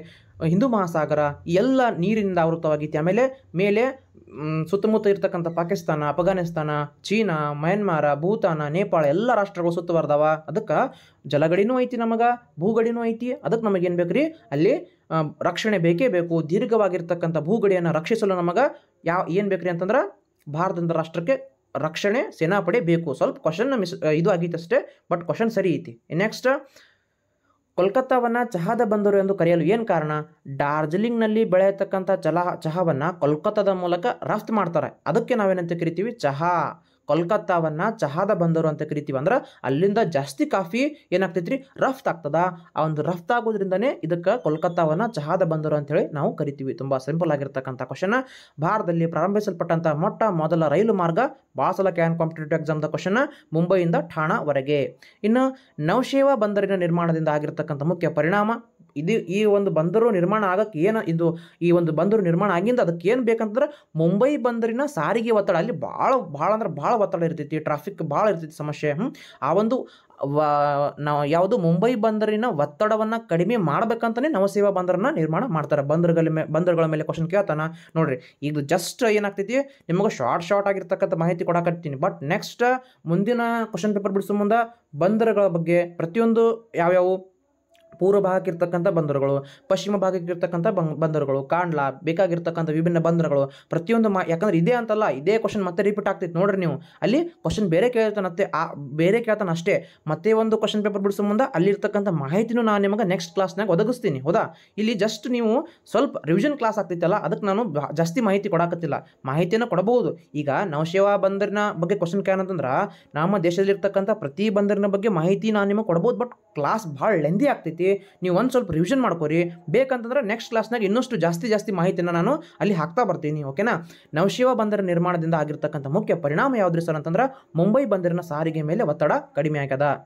ಹಿಂದೂ ಮಹಾಸಾಗರ ಎಲ್ಲ ನೀರಿನಿಂದ ಆವೃತವಾಗಿತ್ತು ಆಮೇಲೆ ಮೇಲೆ ಸುತ್ತಮುತ್ತ ಇರತಕ್ಕಂಥ ಪಾಕಿಸ್ತಾನ ಅಫ್ಘಾನಿಸ್ತಾನ ಚೀನಾ ಮ್ಯಾನ್ಮಾರ ಭೂತಾನ ನೇಪಾಳ ಎಲ್ಲ ರಾಷ್ಟ್ರಗಳು ಸುತ್ತುವರ್ದಾವ ಅದಕ್ಕೆ ಜಲಗಡಿನೂ ಐತಿ ನಮಗೆ ಭೂಗಡಿನೂ ಐತಿ ಅದಕ್ಕೆ ನಮಗೇನು ಬೇಕು ರೀ ಅಲ್ಲಿ ರಕ್ಷಣೆ ಬೇಕೇ ಬೇಕು ದೀರ್ಘವಾಗಿರ್ತಕ್ಕಂಥ ಭೂಗಡಿಯನ್ನು ರಕ್ಷಿಸಲು ನಮಗೆ ಯಾವ ಏನು ಬೇಕು ರೀ ಅಂತಂದ್ರೆ ಭಾರತದ ರಾಷ್ಟ್ರಕ್ಕೆ ರಕ್ಷಣೆ ಸೇನಾಪಡೆ ಬೇಕು ಸ್ವಲ್ಪ ಕ್ವಶನ್ ಮಿಸ್ ಇದು ಆಗಿತ್ತು ಅಷ್ಟೇ ಬಟ್ ಕ್ವಶನ್ ಸರಿ ಐತಿ ನೆಕ್ಸ್ಟ್ ಕೋಲ್ಕತ್ತಾವನ್ನು ಚಹಾದ ಬಂದರು ಎಂದು ಕರೆಯಲು ಏನು ಕಾರಣ ಡಾರ್ಜಿಲಿಂಗ್ನಲ್ಲಿ ಬೆಳೆಯತಕ್ಕಂಥ ಚಲಾ ಚಹಾವನ್ನು ಕೋಲ್ಕತ್ತಾದ ಮೂಲಕ ರಫ್ತು ಮಾಡ್ತಾರೆ ಅದಕ್ಕೆ ನಾವೇನಂತ ಕರಿತೀವಿ ಚಹಾ ಕೊಲ್ಕತ್ತಾವನ್ನು ಚಹಾದ ಬಂದರು ಅಂತ ಕರಿತೀವಿ ಅಂದ್ರೆ ಅಲ್ಲಿಂದ ಜಾಸ್ತಿ ಕಾಫಿ ಏನಾಗ್ತೈತ್ರಿ ರೀ ರಫ್ತಾಗ್ತದ ಆ ಒಂದು ಆಗೋದ್ರಿಂದನೇ ಇದಕ್ಕೆ ಕೊಲ್ಕತ್ತಾವನ್ನು ಚಹಾದ ಬಂದರು ಅಂತೇಳಿ ನಾವು ಕರಿತೀವಿ ತುಂಬ ಸಿಂಪಲ್ ಆಗಿರ್ತಕ್ಕಂಥ ಕ್ವಶನ್ ಭಾರತದಲ್ಲಿ ಪ್ರಾರಂಭಿಸಲ್ಪಟ್ಟಂಥ ಮೊಟ್ಟ ಮೊದಲ ರೈಲು ಮಾರ್ಗ ಬಾಸಲ ಕ್ಯಾನ್ ಕಾಂಪಿಟೇಟಿವ್ ಎಕ್ಸಾಮ್ದ ಕ್ವಶನ್ ಮುಂಬೈಯಿಂದ ಠಾಣಾವರೆಗೆ ಇನ್ನು ನವಶೇವ ಬಂದರಿನ ನಿರ್ಮಾಣದಿಂದ ಆಗಿರ್ತಕ್ಕಂಥ ಮುಖ್ಯ ಪರಿಣಾಮ ಇದು ಈ ಒಂದು ಬಂದರು ನಿರ್ಮಾಣ ಆಗಕ್ಕೆ ಏನು ಇದು ಈ ಒಂದು ಬಂದರು ನಿರ್ಮಾಣ ಆಗಿಂದ ಅದಕ್ಕೆ ಏನು ಬೇಕಂತಂದ್ರೆ ಮುಂಬೈ ಬಂದರಿನ ಸಾರಿಗೆ ಒತ್ತಡ ಅಲ್ಲಿ ಭಾಳ ಭಾಳ ಅಂದ್ರೆ ಭಾಳ ಒತ್ತಡ ಇರ್ತೈತಿ ಟ್ರಾಫಿಕ್ ಭಾಳ ಇರ್ತೈತಿ ಸಮಸ್ಯೆ ಆ ಒಂದು ನಾವು ಯಾವುದು ಮುಂಬೈ ಬಂದರಿನ ಒತ್ತಡವನ್ನು ಕಡಿಮೆ ಮಾಡ್ಬೇಕಂತಲೇ ನವಸೇವಾ ಬಂದರನ್ನ ನಿರ್ಮಾಣ ಮಾಡ್ತಾರೆ ಬಂದರುಗಳ ಮೇಲೆ ಬಂದರುಗಳ ಮೇಲೆ ಕ್ವಶನ್ ಕೇಳ್ತಾನ ನೋಡಿರಿ ಈಗ ಜಸ್ಟ್ ಏನಾಗ್ತೈತಿ ನಿಮಗೆ ಶಾರ್ಟ್ ಶಾರ್ಟ್ ಆಗಿರ್ತಕ್ಕಂಥ ಮಾಹಿತಿ ಕೊಡಕತ್ತೀನಿ ಬಟ್ ನೆಕ್ಸ್ಟ್ ಮುಂದಿನ ಕ್ವಶನ್ ಪೇಪರ್ ಬಿಡಿಸೋ ಮುಂದೆ ಬಂದರುಗಳ ಬಗ್ಗೆ ಪ್ರತಿಯೊಂದು ಯಾವ್ಯಾವು ಪೂರ್ವ ಭಾಗಕ್ಕೆ ಇರ್ತಕ್ಕಂಥ ಬಂದರುಗಳು ಪಶ್ಚಿಮ ಭಾಗಕ್ಕೆ ಭಾಗಕ್ಕಿರ್ತಕ್ಕಂಥ ಬಂದರುಗಳು ಕಾಂಡ್ಲಾ ಬೇಕಾಗಿರ್ತಕ್ಕಂಥ ವಿಭಿನ್ನ ಬಂದರುಗಳು ಪ್ರತಿಯೊಂದು ಮಾ ಯಾಕಂದ್ರೆ ಇದೇ ಅಂತಲ್ಲ ಇದೇ ಕ್ವಶನ್ ಮತ್ತೆ ರಿಪೀಟ್ ಆಗ್ತೈತೆ ನೋಡ್ರಿ ನೀವು ಅಲ್ಲಿ ಕ್ವಶನ್ ಬೇರೆ ಮತ್ತೆ ಆ ಬೇರೆ ಕೇಳ್ತಾನೆ ಅಷ್ಟೇ ಮತ್ತೆ ಒಂದು ಕ್ವಶನ್ ಪೇಪರ್ ಬಿಡಿಸೋ ಮುಂದೆ ಅಲ್ಲಿರ್ತಕ್ಕಂಥ ಮಾಹಿತಿನೂ ನಾನು ನಿಮಗೆ ನೆಕ್ಸ್ಟ್ ಕ್ಲಾಸ್ನಾಗ ಒದಗಿಸ್ತೀನಿ ಹೌದಾ ಇಲ್ಲಿ ಜಸ್ಟ್ ನೀವು ಸ್ವಲ್ಪ ರಿವಿಷನ್ ಕ್ಲಾಸ್ ಆಗ್ತೈತಲ್ಲ ಅದಕ್ಕೆ ನಾನು ಜಾಸ್ತಿ ಮಾಹಿತಿ ಕೊಡಕತ್ತಿಲ್ಲ ಮಾಹಿತಿಯನ್ನು ಕೊಡಬಹುದು ಈಗ ನವಶೇವಾ ಬಂದರಿನ ಬಗ್ಗೆ ಕ್ವಶನ್ ಕೇಳಂತಂದ್ರೆ ನಮ್ಮ ದೇಶದಲ್ಲಿರ್ತಕ್ಕಂಥ ಪ್ರತಿ ಬಂದರಿನ ಬಗ್ಗೆ ಮಾಹಿತಿ ನಾನು ನಿಮಗೆ ಕೊಡಬಹುದು ಬಟ್ ಕ್ಲಾಸ್ ಭಾಳ ಲೆಂದಿ ಆಗ್ತೈತಿ ನೀವು ಒಂದು ಸ್ವಲ್ಪ ರಿವಿಷನ್ ಮಾಡ್ಕೊರಿ ಬೇಕಂತಂದ್ರೆ ನೆಕ್ಸ್ಟ್ ಕ್ಲಾಸ್ನಾಗ ಇನ್ನಷ್ಟು ಜಾಸ್ತಿ ಜಾಸ್ತಿ ಮಾಹಿತಿನ ನಾನು ಅಲ್ಲಿ ಹಾಕ್ತಾ ಬರ್ತೀನಿ ಓಕೆನಾ ನವಶಿವ ಬಂದರ ನಿರ್ಮಾಣದಿಂದ ಆಗಿರ್ತಕ್ಕಂಥ ಮುಖ್ಯ ಪರಿಣಾಮ ಯಾವುದ್ರಿ ಸರ್ ಅಂತಂದ್ರೆ ಮುಂಬೈ ಬಂದರಿನ ಸಾರಿಗೆ ಮೇಲೆ ಒತ್ತಡ ಕಡಿಮೆ ಆಗ್ಯದ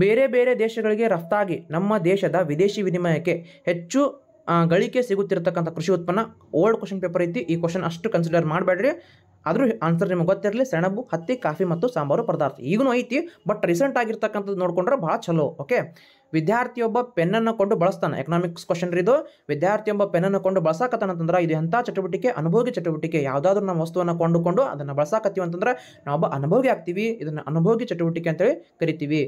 ಬೇರೆ ಬೇರೆ ದೇಶಗಳಿಗೆ ರಫ್ತಾಗಿ ನಮ್ಮ ದೇಶದ ವಿದೇಶಿ ವಿನಿಮಯಕ್ಕೆ ಹೆಚ್ಚು ಗಳಿಕೆ ಸಿಗುತ್ತಿರತಕ್ಕಂಥ ಕೃಷಿ ಉತ್ಪನ್ನ ಓಲ್ಡ್ ಕ್ವಶನ್ ಪೇಪರ್ ಐತಿ ಈ ಕ್ವಶನ್ ಅಷ್ಟು ಕನ್ಸಿಡರ್ ಮಾಡಬೇಡ್ರಿ ಆದರೂ ಆನ್ಸರ್ ನಿಮಗೆ ಗೊತ್ತಿರಲಿ ಸೆಣಬು ಹತ್ತಿ ಕಾಫಿ ಮತ್ತು ಸಾಂಬಾರು ಪದಾರ್ಥ ಈಗೂ ಐತಿ ಬಟ್ ರೀಸೆಂಟ್ ಆಗಿರ್ತಕ್ಕಂಥದ್ದು ನೋಡ್ಕೊಂಡ್ರೆ ಭಾಳ ಚಲೋ ಓಕೆ ವಿದ್ಯಾರ್ಥಿಯೊಬ್ಬ ಪೆನ್ನನ್ನು ಕೊಂಡು ಬಳಸ್ತಾನೆ ಎಕನಾಮಿಕ್ಸ್ ಕ್ವಶನ್ ಇದು ವಿದ್ಯಾರ್ಥಿಯೊಬ್ಬ ಪೆನ್ನನ್ನು ಕೊಂಡು ಬಳಸಾಕತ್ತಾನಂತಂದ್ರೆ ಇದು ಎಂಥ ಚಟುವಟಿಕೆ ಅನುಭೋಗಿ ಚಟುವಟಿಕೆ ಯಾವುದಾದ್ರೂ ನಮ್ಮ ವಸ್ತುವನ್ನು ಕೊಂಡುಕೊಂಡು ಅದನ್ನು ಬಳಸಾಕತ್ತೀವಿ ಅಂತಂದ್ರೆ ಒಬ್ಬ ಅನುಭೋಗಿ ಆಗ್ತೀವಿ ಇದನ್ನು ಅನುಭೋಗಿ ಚಟುವಟಿಕೆ ಅಂತೇಳಿ ಕರಿತೀವಿ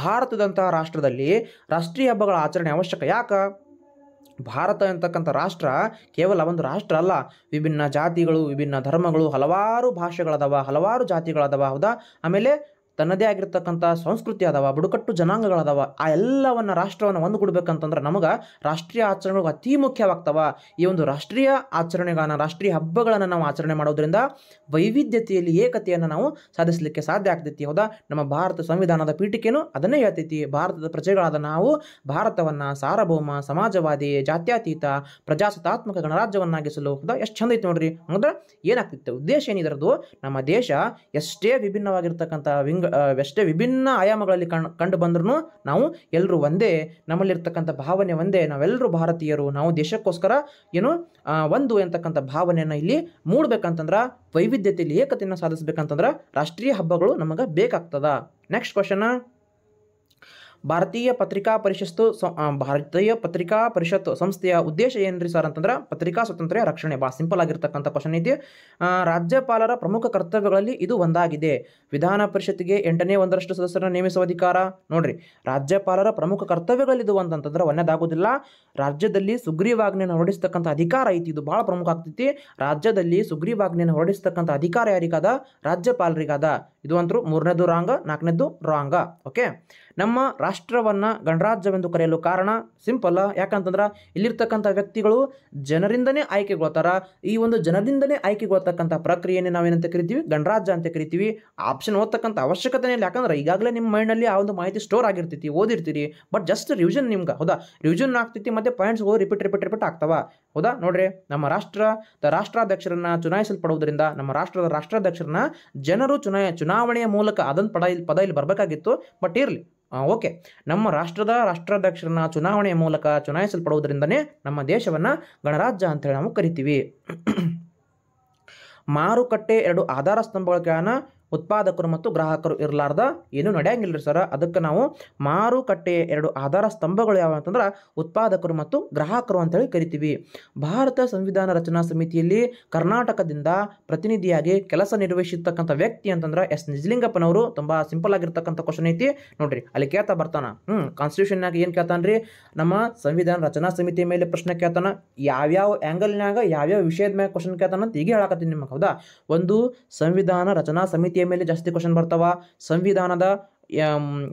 ಭಾರತದಂತಹ ರಾಷ್ಟ್ರದಲ್ಲಿ ರಾಷ್ಟ್ರೀಯ ಹಬ್ಬಗಳ ಆಚರಣೆ ಅವಶ್ಯಕ ಯಾಕೆ ಭಾರತ ಅಂತಕ್ಕಂಥ ರಾಷ್ಟ್ರ ಕೇವಲ ಒಂದು ರಾಷ್ಟ್ರ ಅಲ್ಲ ವಿಭಿನ್ನ ಜಾತಿಗಳು ವಿಭಿನ್ನ ಧರ್ಮಗಳು ಹಲವಾರು ಭಾಷೆಗಳದವ ಹಲವಾರು ಜಾತಿಗಳದವ ಹೌದಾ ಆಮೇಲೆ ತನ್ನದೇ ಆಗಿರ್ತಕ್ಕಂಥ ಸಂಸ್ಕೃತಿ ಅದಾವ ಬುಡಕಟ್ಟು ಜನಾಂಗಗಳದಾವ ಆ ಎಲ್ಲವನ್ನು ರಾಷ್ಟ್ರವನ್ನು ಒಂದುಗೂಡ್ಬೇಕಂತಂದ್ರೆ ನಮಗೆ ರಾಷ್ಟ್ರೀಯ ಆಚರಣೆಗಳು ಅತಿ ಮುಖ್ಯವಾಗ್ತವ ಈ ಒಂದು ರಾಷ್ಟ್ರೀಯ ಆಚರಣೆಗಳನ್ನು ರಾಷ್ಟ್ರೀಯ ಹಬ್ಬಗಳನ್ನು ನಾವು ಆಚರಣೆ ಮಾಡೋದ್ರಿಂದ ವೈವಿಧ್ಯತೆಯಲ್ಲಿ ಏಕತೆಯನ್ನು ನಾವು ಸಾಧಿಸಲಿಕ್ಕೆ ಸಾಧ್ಯ ಆಗ್ತೈತಿ ಹೌದಾ ನಮ್ಮ ಭಾರತ ಸಂವಿಧಾನದ ಪೀಠಿಕೆಯೂ ಅದನ್ನೇ ಹೇಳ್ತೈತಿ ಭಾರತದ ಪ್ರಜೆಗಳಾದ ನಾವು ಭಾರತವನ್ನು ಸಾರ್ವಭೌಮ ಸಮಾಜವಾದಿ ಜಾತ್ಯತೀತ ಪ್ರಜಾಸತ್ತಾತ್ಮಕ ಗಣರಾಜ್ಯವನ್ನಾಗಿಸಲು ಹೌದಾ ಎಷ್ಟು ಚಂದ ಐತೆ ನೋಡ್ರಿ ಅಂದ್ರೆ ಏನಾಗ್ತಿತ್ತು ಉದ್ದೇಶ ಏನಿದರದು ನಮ್ಮ ದೇಶ ಎಷ್ಟೇ ವಿಭಿನ್ನವಾಗಿರ್ತಕ್ಕಂಥ ವಿಂಗ ಎಷ್ಟೇ ವಿಭಿನ್ನ ಆಯಾಮಗಳಲ್ಲಿ ಕಣ್ ಕಂಡು ಬಂದ್ರೂ ನಾವು ಎಲ್ಲರೂ ಒಂದೇ ನಮ್ಮಲ್ಲಿರ್ತಕ್ಕಂಥ ಭಾವನೆ ಒಂದೇ ನಾವೆಲ್ಲರೂ ಭಾರತೀಯರು ನಾವು ದೇಶಕ್ಕೋಸ್ಕರ ಏನು ಒಂದು ಎಂತಕ್ಕಂಥ ಭಾವನೆಯನ್ನು ಇಲ್ಲಿ ಮೂಡಬೇಕಂತಂದ್ರೆ ವೈವಿಧ್ಯತೆಯಲ್ಲಿ ಏಕತೆಯನ್ನು ಸಾಧಿಸ್ಬೇಕಂತಂದ್ರೆ ರಾಷ್ಟ್ರೀಯ ಹಬ್ಬಗಳು ನಮಗೆ ಬೇಕಾಗ್ತದ ನೆಕ್ಸ್ಟ್ ಕ್ವಶನ್ ಭಾರತೀಯ ಪತ್ರಿಕಾ ಪರಿಷತ್ತು ಭಾರತೀಯ ಪತ್ರಿಕಾ ಪರಿಷತ್ತು ಸಂಸ್ಥೆಯ ಉದ್ದೇಶ ಏನ್ರಿ ಸರ್ ಅಂತಂದ್ರೆ ಪತ್ರಿಕಾ ಸ್ವಾತಂತ್ರ್ಯ ರಕ್ಷಣೆ ಭಾಳ ಸಿಂಪಲ್ ಆಗಿರ್ತಕ್ಕಂಥ ಕ್ವಶನ್ ಐತಿ ರಾಜ್ಯಪಾಲರ ಪ್ರಮುಖ ಕರ್ತವ್ಯಗಳಲ್ಲಿ ಇದು ಒಂದಾಗಿದೆ ವಿಧಾನ ಪರಿಷತ್ತಿಗೆ ಎಂಟನೇ ಒಂದರಷ್ಟು ಸದಸ್ಯರನ್ನು ನೇಮಿಸುವ ಅಧಿಕಾರ ನೋಡ್ರಿ ರಾಜ್ಯಪಾಲರ ಪ್ರಮುಖ ಕರ್ತವ್ಯಗಳಲ್ಲಿ ಕರ್ತವ್ಯಗಳಿದು ಒಂದಂತಂದ್ರೆ ಒಂದೇದಾಗುವುದಿಲ್ಲ ರಾಜ್ಯದಲ್ಲಿ ಸುಗ್ರೀವಾಜ್ಞೆಯನ್ನು ಹೊರಡಿಸ್ತಕ್ಕಂಥ ಅಧಿಕಾರ ಐತಿ ಇದು ಭಾಳ ಪ್ರಮುಖ ಆಗ್ತೈತಿ ರಾಜ್ಯದಲ್ಲಿ ಸುಗ್ರೀವಾಜ್ಞೆಯನ್ನು ಹೊರಡಿಸ್ತಕ್ಕಂಥ ಅಧಿಕಾರ ಯಾರಿಗಾದ ರಾಜ್ಯಪಾಲರಿಗಾದ ಇದು ಅಂತೂ ಮೂರನೇದು ರಾಂಗ ನಾಲ್ಕನೇದು ರಾಂಗ ಓಕೆ ನಮ್ಮ ರಾಷ್ಟ್ರವನ್ನು ಗಣರಾಜ್ಯವೆಂದು ಕರೆಯಲು ಕಾರಣ ಸಿಂಪಲ್ಲ ಯಾಕಂತಂದ್ರೆ ಇಲ್ಲಿರ್ತಕ್ಕಂಥ ವ್ಯಕ್ತಿಗಳು ಜನರಿಂದನೇ ಆಯ್ಕೆಗೊಳ್ತಾರ ಈ ಒಂದು ಜನರಿಂದನೇ ಆಯ್ಕೆಗೊಳ್ತಕ್ಕಂಥ ಪ್ರಕ್ರಿಯೆನೇ ನಾವೇನಂತ ಕರಿತೀವಿ ಗಣರಾಜ್ಯ ಅಂತ ಕರಿತೀವಿ ಆಪ್ಷನ್ ಓದ್ತಕ್ಕಂಥ ಅವಶ್ಯಕತೆ ಇಲ್ಲ ಯಾಕಂದ್ರೆ ಈಗಾಗಲೇ ನಿಮ್ಮ ಮೈಂಡಲ್ಲಿ ಆ ಒಂದು ಮಾಹಿತಿ ಸ್ಟೋರ್ ಆಗಿರ್ತೈತಿ ಓದಿರ್ತೀರಿ ಬಟ್ ಜಸ್ಟ್ ರಿವಿಷನ್ ನಿಮ್ಗೆ ಹೌದಾ ರಿವಿಷನ್ ಆಗ್ತೈತಿ ಮತ್ತೆ ಪಾಯಿಂಟ್ಸ್ ಓ ರಿಪೀಟ್ ರಿಪೀಟ್ ರಿಪೀಟ್ ಆಗ್ತಾವ ಹೌದಾ ನೋಡ್ರಿ ನಮ್ಮ ರಾಷ್ಟ್ರದ ರಾಷ್ಟ್ರಾಧ್ಯಕ್ಷರನ್ನ ಚುನಾಯಿಸಲ್ಪಡುವುದರಿಂದ ನಮ್ಮ ರಾಷ್ಟ್ರದ ರಾಷ್ಟ್ರಾಧ್ಯಕ್ಷರನ್ನ ಜನರು ಚುನಾಯ ಚುನಾವಣೆ ಚುನಾವಣೆಯ ಮೂಲಕ ಅದೊಂದು ಪದ ಇಲ್ಲಿ ಪದ ಇಲ್ಲಿ ಬರಬೇಕಾಗಿತ್ತು ಬಟ್ ಇರಲಿ ಓಕೆ ನಮ್ಮ ರಾಷ್ಟ್ರದ ರಾಷ್ಟ್ರಾಧ್ಯಕ್ಷರನ್ನ ಚುನಾವಣೆಯ ಮೂಲಕ ಚುನಾಯಿಸಲ್ಪಡುವುದರಿಂದನೇ ನಮ್ಮ ದೇಶವನ್ನ ಗಣರಾಜ್ಯ ಅಂತೇಳಿ ನಾವು ಕರಿತೀವಿ ಮಾರುಕಟ್ಟೆ ಎರಡು ಆಧಾರ ಸ್ತಂಭಗಳ ಕಾರಣ ಉತ್ಪಾದಕರು ಮತ್ತು ಗ್ರಾಹಕರು ಇರಲಾರ್ದ ಏನೂ ನಡೆಯಂಗಿಲ್ಲ ಸರ್ ಅದಕ್ಕೆ ನಾವು ಮಾರುಕಟ್ಟೆಯ ಎರಡು ಆಧಾರ ಸ್ತಂಭಗಳು ಯಾವ ಅಂತಂದ್ರೆ ಉತ್ಪಾದಕರು ಮತ್ತು ಗ್ರಾಹಕರು ಅಂತೇಳಿ ಕರಿತೀವಿ ಭಾರತ ಸಂವಿಧಾನ ರಚನಾ ಸಮಿತಿಯಲ್ಲಿ ಕರ್ನಾಟಕದಿಂದ ಪ್ರತಿನಿಧಿಯಾಗಿ ಕೆಲಸ ನಿರ್ವಹಿಸಿರ್ತಕ್ಕಂಥ ವ್ಯಕ್ತಿ ಅಂತಂದ್ರೆ ಎಸ್ ನಿಜಲಿಂಗಪ್ಪನವರು ತುಂಬ ಸಿಂಪಲ್ ಆಗಿರ್ತಕ್ಕಂಥ ಕ್ವಶನ್ ಐತಿ ನೋಡ್ರಿ ಅಲ್ಲಿ ಕೇಳ್ತಾ ಬರ್ತಾನ ಹ್ಞೂ ಕಾನ್ಸ್ಟಿಟ್ಯೂಷನ್ನಾಗ ಏನು ಕೇಳ್ತಾನೆ ರೀ ನಮ್ಮ ಸಂವಿಧಾನ ರಚನಾ ಸಮಿತಿ ಮೇಲೆ ಪ್ರಶ್ನೆ ಕೇಳ್ತಾನ ಯಾವ್ಯಾವ ಆ್ಯಂಗಲ್ನಾಗ ಯಾವ್ಯಾವ ವಿಷಯದ ಮ್ಯಾಗ ಕ್ವಶನ್ ಕೇಳ್ತಾನ ಅಂತ ಈಗ ಹೇಳಕತ್ತೀನಿ ನಿಮಗೆ ಹೌದಾ ಒಂದು ಸಂವಿಧಾನ ರಚನಾ ಸಮಿತಿ ನೀತಿಯ ಮೇಲೆ ಜಾಸ್ತಿ ಕ್ವಶನ್ ಬರ್ತಾವ ಸಂವಿಧಾನದ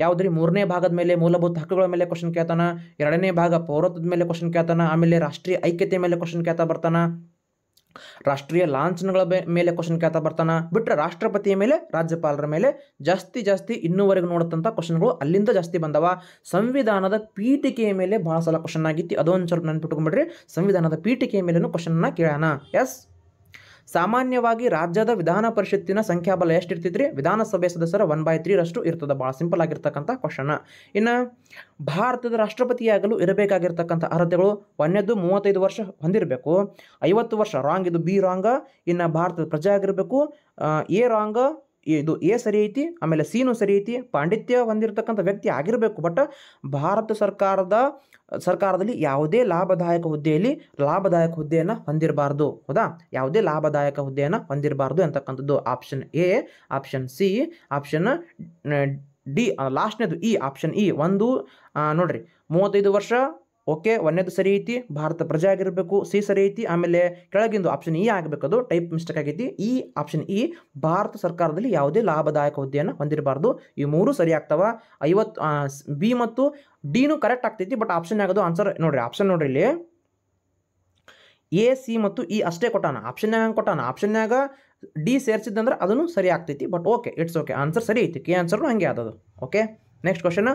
ಯಾವುದ್ರಿ ಮೂರನೇ ಭಾಗದ ಮೇಲೆ ಮೂಲಭೂತ ಹಕ್ಕುಗಳ ಮೇಲೆ ಕ್ವಶನ್ ಕೇಳ್ತಾನ ಎರಡನೇ ಭಾಗ ಪೌರತ್ವದ ಮೇಲೆ ಕ್ವಶನ್ ಕೇಳ್ತಾನ ಆಮೇಲೆ ರಾಷ್ಟ್ರೀಯ ಐಕ್ಯತೆ ಮೇಲೆ ಕ್ವಶನ್ ಕೇಳ್ತಾ ಬರ್ತಾನ ರಾಷ್ಟ್ರೀಯ ಲಾಂಛನಗಳ ಮೇಲೆ ಕ್ವಶನ್ ಕೇಳ್ತಾ ಬರ್ತಾನ ಬಿಟ್ಟರೆ ರಾಷ್ಟ್ರಪತಿಯ ಮೇಲೆ ರಾಜ್ಯಪಾಲರ ಮೇಲೆ ಜಾಸ್ತಿ ಜಾಸ್ತಿ ಇನ್ನೂವರೆಗೂ ನೋಡತಂತ ಕ್ವಶನ್ಗಳು ಅಲ್ಲಿಂದ ಜಾಸ್ತಿ ಬಂದವ ಸಂವಿಧಾನದ ಪೀಠಿಕೆಯ ಮೇಲೆ ಬಹಳ ಸಲ ಕ್ವಶನ್ ಆಗಿತ್ತು ಅದೊಂದು ಸ್ವಲ್ಪ ನೆನ್ಪಿಟ್ಕೊಂಡ್ಬಿಡ್ರಿ ಸಂವಿಧಾನದ ಪೀಠಿಕೆಯ ಮೇಲೂ ಕ್ವಶನ್ನ ಕೇಳೋಣ ಎಸ್ ಸಾಮಾನ್ಯವಾಗಿ ರಾಜ್ಯದ ವಿಧಾನ ಪರಿಷತ್ತಿನ ಸಂಖ್ಯಾಬಲ ಎಷ್ಟು ಎಷ್ಟಿರ್ತಿದ್ರಿ ವಿಧಾನಸಭೆ ಸದಸ್ಯರ ಒನ್ ಬೈ ತ್ರೀ ರಷ್ಟು ಇರ್ತದೆ ಭಾಳ ಸಿಂಪಲ್ ಆಗಿರ್ತಕ್ಕಂಥ ಕ್ವಶನ್ ಇನ್ನು ಭಾರತದ ರಾಷ್ಟ್ರಪತಿಯಾಗಲು ಇರಬೇಕಾಗಿರ್ತಕ್ಕಂಥ ಅರ್ಹತೆಗಳು ಒಂದನೇದು ಮೂವತ್ತೈದು ವರ್ಷ ಹೊಂದಿರಬೇಕು ಐವತ್ತು ವರ್ಷ ರಾಂಗ್ ಇದು ಬಿ ರಾಂಗ ಇನ್ನು ಭಾರತದ ಪ್ರಜೆ ಆಗಿರಬೇಕು ಎ ರಾಂಗ್ ಇದು ಎ ಸರಿ ಐತಿ ಆಮೇಲೆ ಸಿನೂ ಸರಿ ಐತಿ ಪಾಂಡಿತ್ಯ ಹೊಂದಿರತಕ್ಕಂಥ ವ್ಯಕ್ತಿ ಆಗಿರಬೇಕು ಬಟ್ ಭಾರತ ಸರ್ಕಾರದ ಸರ್ಕಾರದಲ್ಲಿ ಯಾವುದೇ ಲಾಭದಾಯಕ ಹುದ್ದೆಯಲ್ಲಿ ಲಾಭದಾಯಕ ಹುದ್ದೆಯನ್ನು ಹೊಂದಿರಬಾರ್ದು ಹೌದಾ ಯಾವುದೇ ಲಾಭದಾಯಕ ಹುದ್ದೆಯನ್ನು ಹೊಂದಿರಬಾರ್ದು ಅಂತಕ್ಕಂಥದ್ದು option A option C option D ಲಾಸ್ಟ್ನೇದು ಇ ಆಪ್ಷನ್ ಇ ಒಂದು ನೋಡಿರಿ ಮೂವತ್ತೈದು ವರ್ಷ ಓಕೆ ಒಂದೇದು ಸರಿ ಐತಿ ಭಾರತ ಪ್ರಜೆ ಆಗಿರಬೇಕು ಸಿ ಸರಿ ಐತಿ ಆಮೇಲೆ ಕೆಳಗಿಂದು ಆಪ್ಷನ್ ಇ ಆಗಬೇಕು ಅದು ಟೈಪ್ ಮಿಸ್ಟೇಕ್ ಆಗೈತಿ ಈ ಆಪ್ಷನ್ ಇ ಭಾರತ ಸರ್ಕಾರದಲ್ಲಿ ಯಾವುದೇ ಲಾಭದಾಯಕ ಹುದ್ದೆಯನ್ನು ಹೊಂದಿರಬಾರ್ದು ಈ ಮೂರು ಸರಿ ಆಗ್ತಾವ ಐವತ್ತು ಬಿ ಮತ್ತು ಡಿನೂ ಕರೆಕ್ಟ್ ಆಗ್ತೈತಿ ಬಟ್ ಆಪ್ಷನ್ ಆಗೋದು ಆನ್ಸರ್ ನೋಡ್ರಿ ಆಪ್ಷನ್ ನೋಡ್ರಿ ಇಲ್ಲಿ ಎ ಸಿ ಮತ್ತು ಇ ಅಷ್ಟೇ ಕೊಟ್ಟಾನ ಆಪ್ಷನ್ನಾಗ ಕೊಟ್ಟಾನ ಆಪ್ಷನ್ನಾಗ ಡಿ ಸೇರಿಸಿದ್ದಂದ್ರೆ ಅದನ್ನು ಸರಿ ಆಗ್ತೈತಿ but okay it's okay answer ಸರಿ ಐತಿ ಕೆ ಆನ್ಸರ್ನು ಹಂಗೆ ಆದದು ಓಕೆ ನೆಕ್ಸ್ಟ್ ಕ್ವಶನ್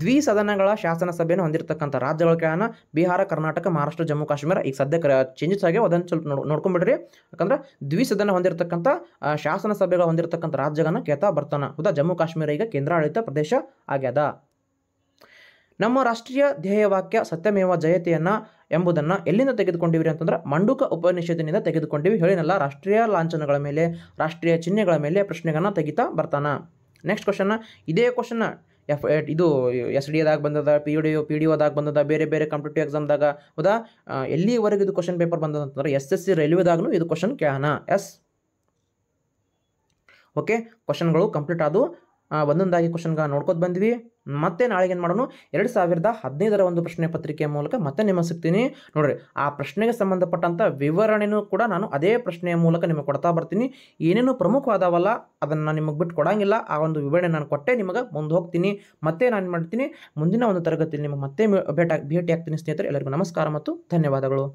ದ್ವಿಸದನಗಳ ಶಾಸನ ಸಭೆಯನ್ನು ಹೊಂದಿರತಕ್ಕಂಥ ರಾಜ್ಯಗಳ ಕೆಳನ ಬಿಹಾರ ಕರ್ನಾಟಕ ಮಹಾರಾಷ್ಟ್ರ ಜಮ್ಮು ಕಾಶ್ಮೀರ ಈಗ ಸದ್ಯ ಚೇಂಜಸ್ ಆಗಿ ಅದನ್ನು ಸ್ವಲ್ಪ ನೋಡಿ ನೋಡ್ಕೊಂಡ್ಬಿಡ್ರಿ ಯಾಕಂದ್ರೆ ದ್ವಿಸದನ ಹೊಂದಿರತಕ್ಕಂಥ ಶಾಸನ ಸಭೆಗಳ ಹೊಂದಿರತಕ್ಕಂಥ ರಾಜ್ಯಗಳನ್ನ ಕೇಳ್ತಾ ಬರ್ತಾನ ಹೌದಾ ಜಮ್ಮು ಕಾಶ್ಮೀರ ಈಗ ಕೇಂದ್ರಾಡಳಿತ ಪ್ರದೇಶ ಆಗ್ಯದ ನಮ್ಮ ರಾಷ್ಟ್ರೀಯ ಧ್ಯೇಯವಾಕ್ಯ ಸತ್ಯಮೇವ ಜಯತೆಯನ್ನು ಎಂಬುದನ್ನು ಎಲ್ಲಿಂದ ತೆಗೆದುಕೊಂಡಿವಿ ಅಂತಂದ್ರೆ ಮಂಡುಕ ಉಪನಿಷತ್ತಿನಿಂದ ತೆಗೆದುಕೊಂಡಿವಿ ಹೇಳಿನಲ್ಲ ರಾಷ್ಟ್ರೀಯ ಲಾಂಛನಗಳ ಮೇಲೆ ರಾಷ್ಟ್ರೀಯ ಚಿಹ್ನೆಗಳ ಮೇಲೆ ಪ್ರಶ್ನೆಗಳನ್ನ ತೆಗಿತಾ ಬರ್ತಾನೆ ನೆಕ್ಸ್ಟ್ ಕ್ವಶನ್ ಇದೇ ಕ್ವಶನ್ ಎಫ್ eh, ಇದು ಎಸ್ ಡಿ ಎದಾಗ ಬಂದದ P U D P D ಒದಾಗ ಬಂದದ ಬೇರೆ ಬೇರೆ ಕಾಂಪಿಟೇಟಿವ್ ಎಕ್ಸಾಮ್ದಾಗ ಹೌದಾ ಎಲ್ಲಿವರೆಗೂ ಇದು ಕ್ವಶನ್ ಪೇಪರ್ ಅಂತಂದ್ರೆ ಎಸ್ ಎಸ್ ಸಿ ರೈಲ್ವೆದಾಗೂ ಇದು ಕ್ವಶನ್ ಕೇಳೋಣ ಎಸ್ ಓಕೆ ಕ್ವಶನ್ಗಳು ಕಂಪ್ಲೀಟ್ ಆದವು ಒಂದೊಂದಾಗಿ ಕ್ವಶನ್ಗಳ ನೋಡ್ಕೊತ ಬಂದ್ವಿ ಮತ್ತೆ ನಾಳೆಗೆ ಏನು ಮಾಡೋಣ ಎರಡು ಸಾವಿರದ ಹದಿನೈದರ ಒಂದು ಪ್ರಶ್ನೆ ಪತ್ರಿಕೆಯ ಮೂಲಕ ಮತ್ತೆ ನಿಮಗೆ ಸಿಗ್ತೀನಿ ನೋಡಿರಿ ಆ ಪ್ರಶ್ನೆಗೆ ಸಂಬಂಧಪಟ್ಟಂಥ ವಿವರಣೆಯೂ ಕೂಡ ನಾನು ಅದೇ ಪ್ರಶ್ನೆಯ ಮೂಲಕ ನಿಮಗೆ ಕೊಡ್ತಾ ಬರ್ತೀನಿ ಏನೇನು ಪ್ರಮುಖವಾದವಲ್ಲ ಅದನ್ನು ನಿಮಗೆ ಬಿಟ್ಟು ಕೊಡೋಂಗಿಲ್ಲ ಆ ಒಂದು ವಿವರಣೆ ನಾನು ಕೊಟ್ಟೆ ನಿಮಗೆ ಮುಂದೆ ಹೋಗ್ತೀನಿ ಮತ್ತೆ ನಾನು ಮಾಡ್ತೀನಿ ಮುಂದಿನ ಒಂದು ತರಗತಿಯಲ್ಲಿ ನಿಮಗೆ ಮತ್ತೆ ಭೇಟಿ ಆಗ್ತೀನಿ ಸ್ನೇಹಿತರೆ ಎಲ್ಲರಿಗೂ ನಮಸ್ಕಾರ ಮತ್ತು ಧನ್ಯವಾದಗಳು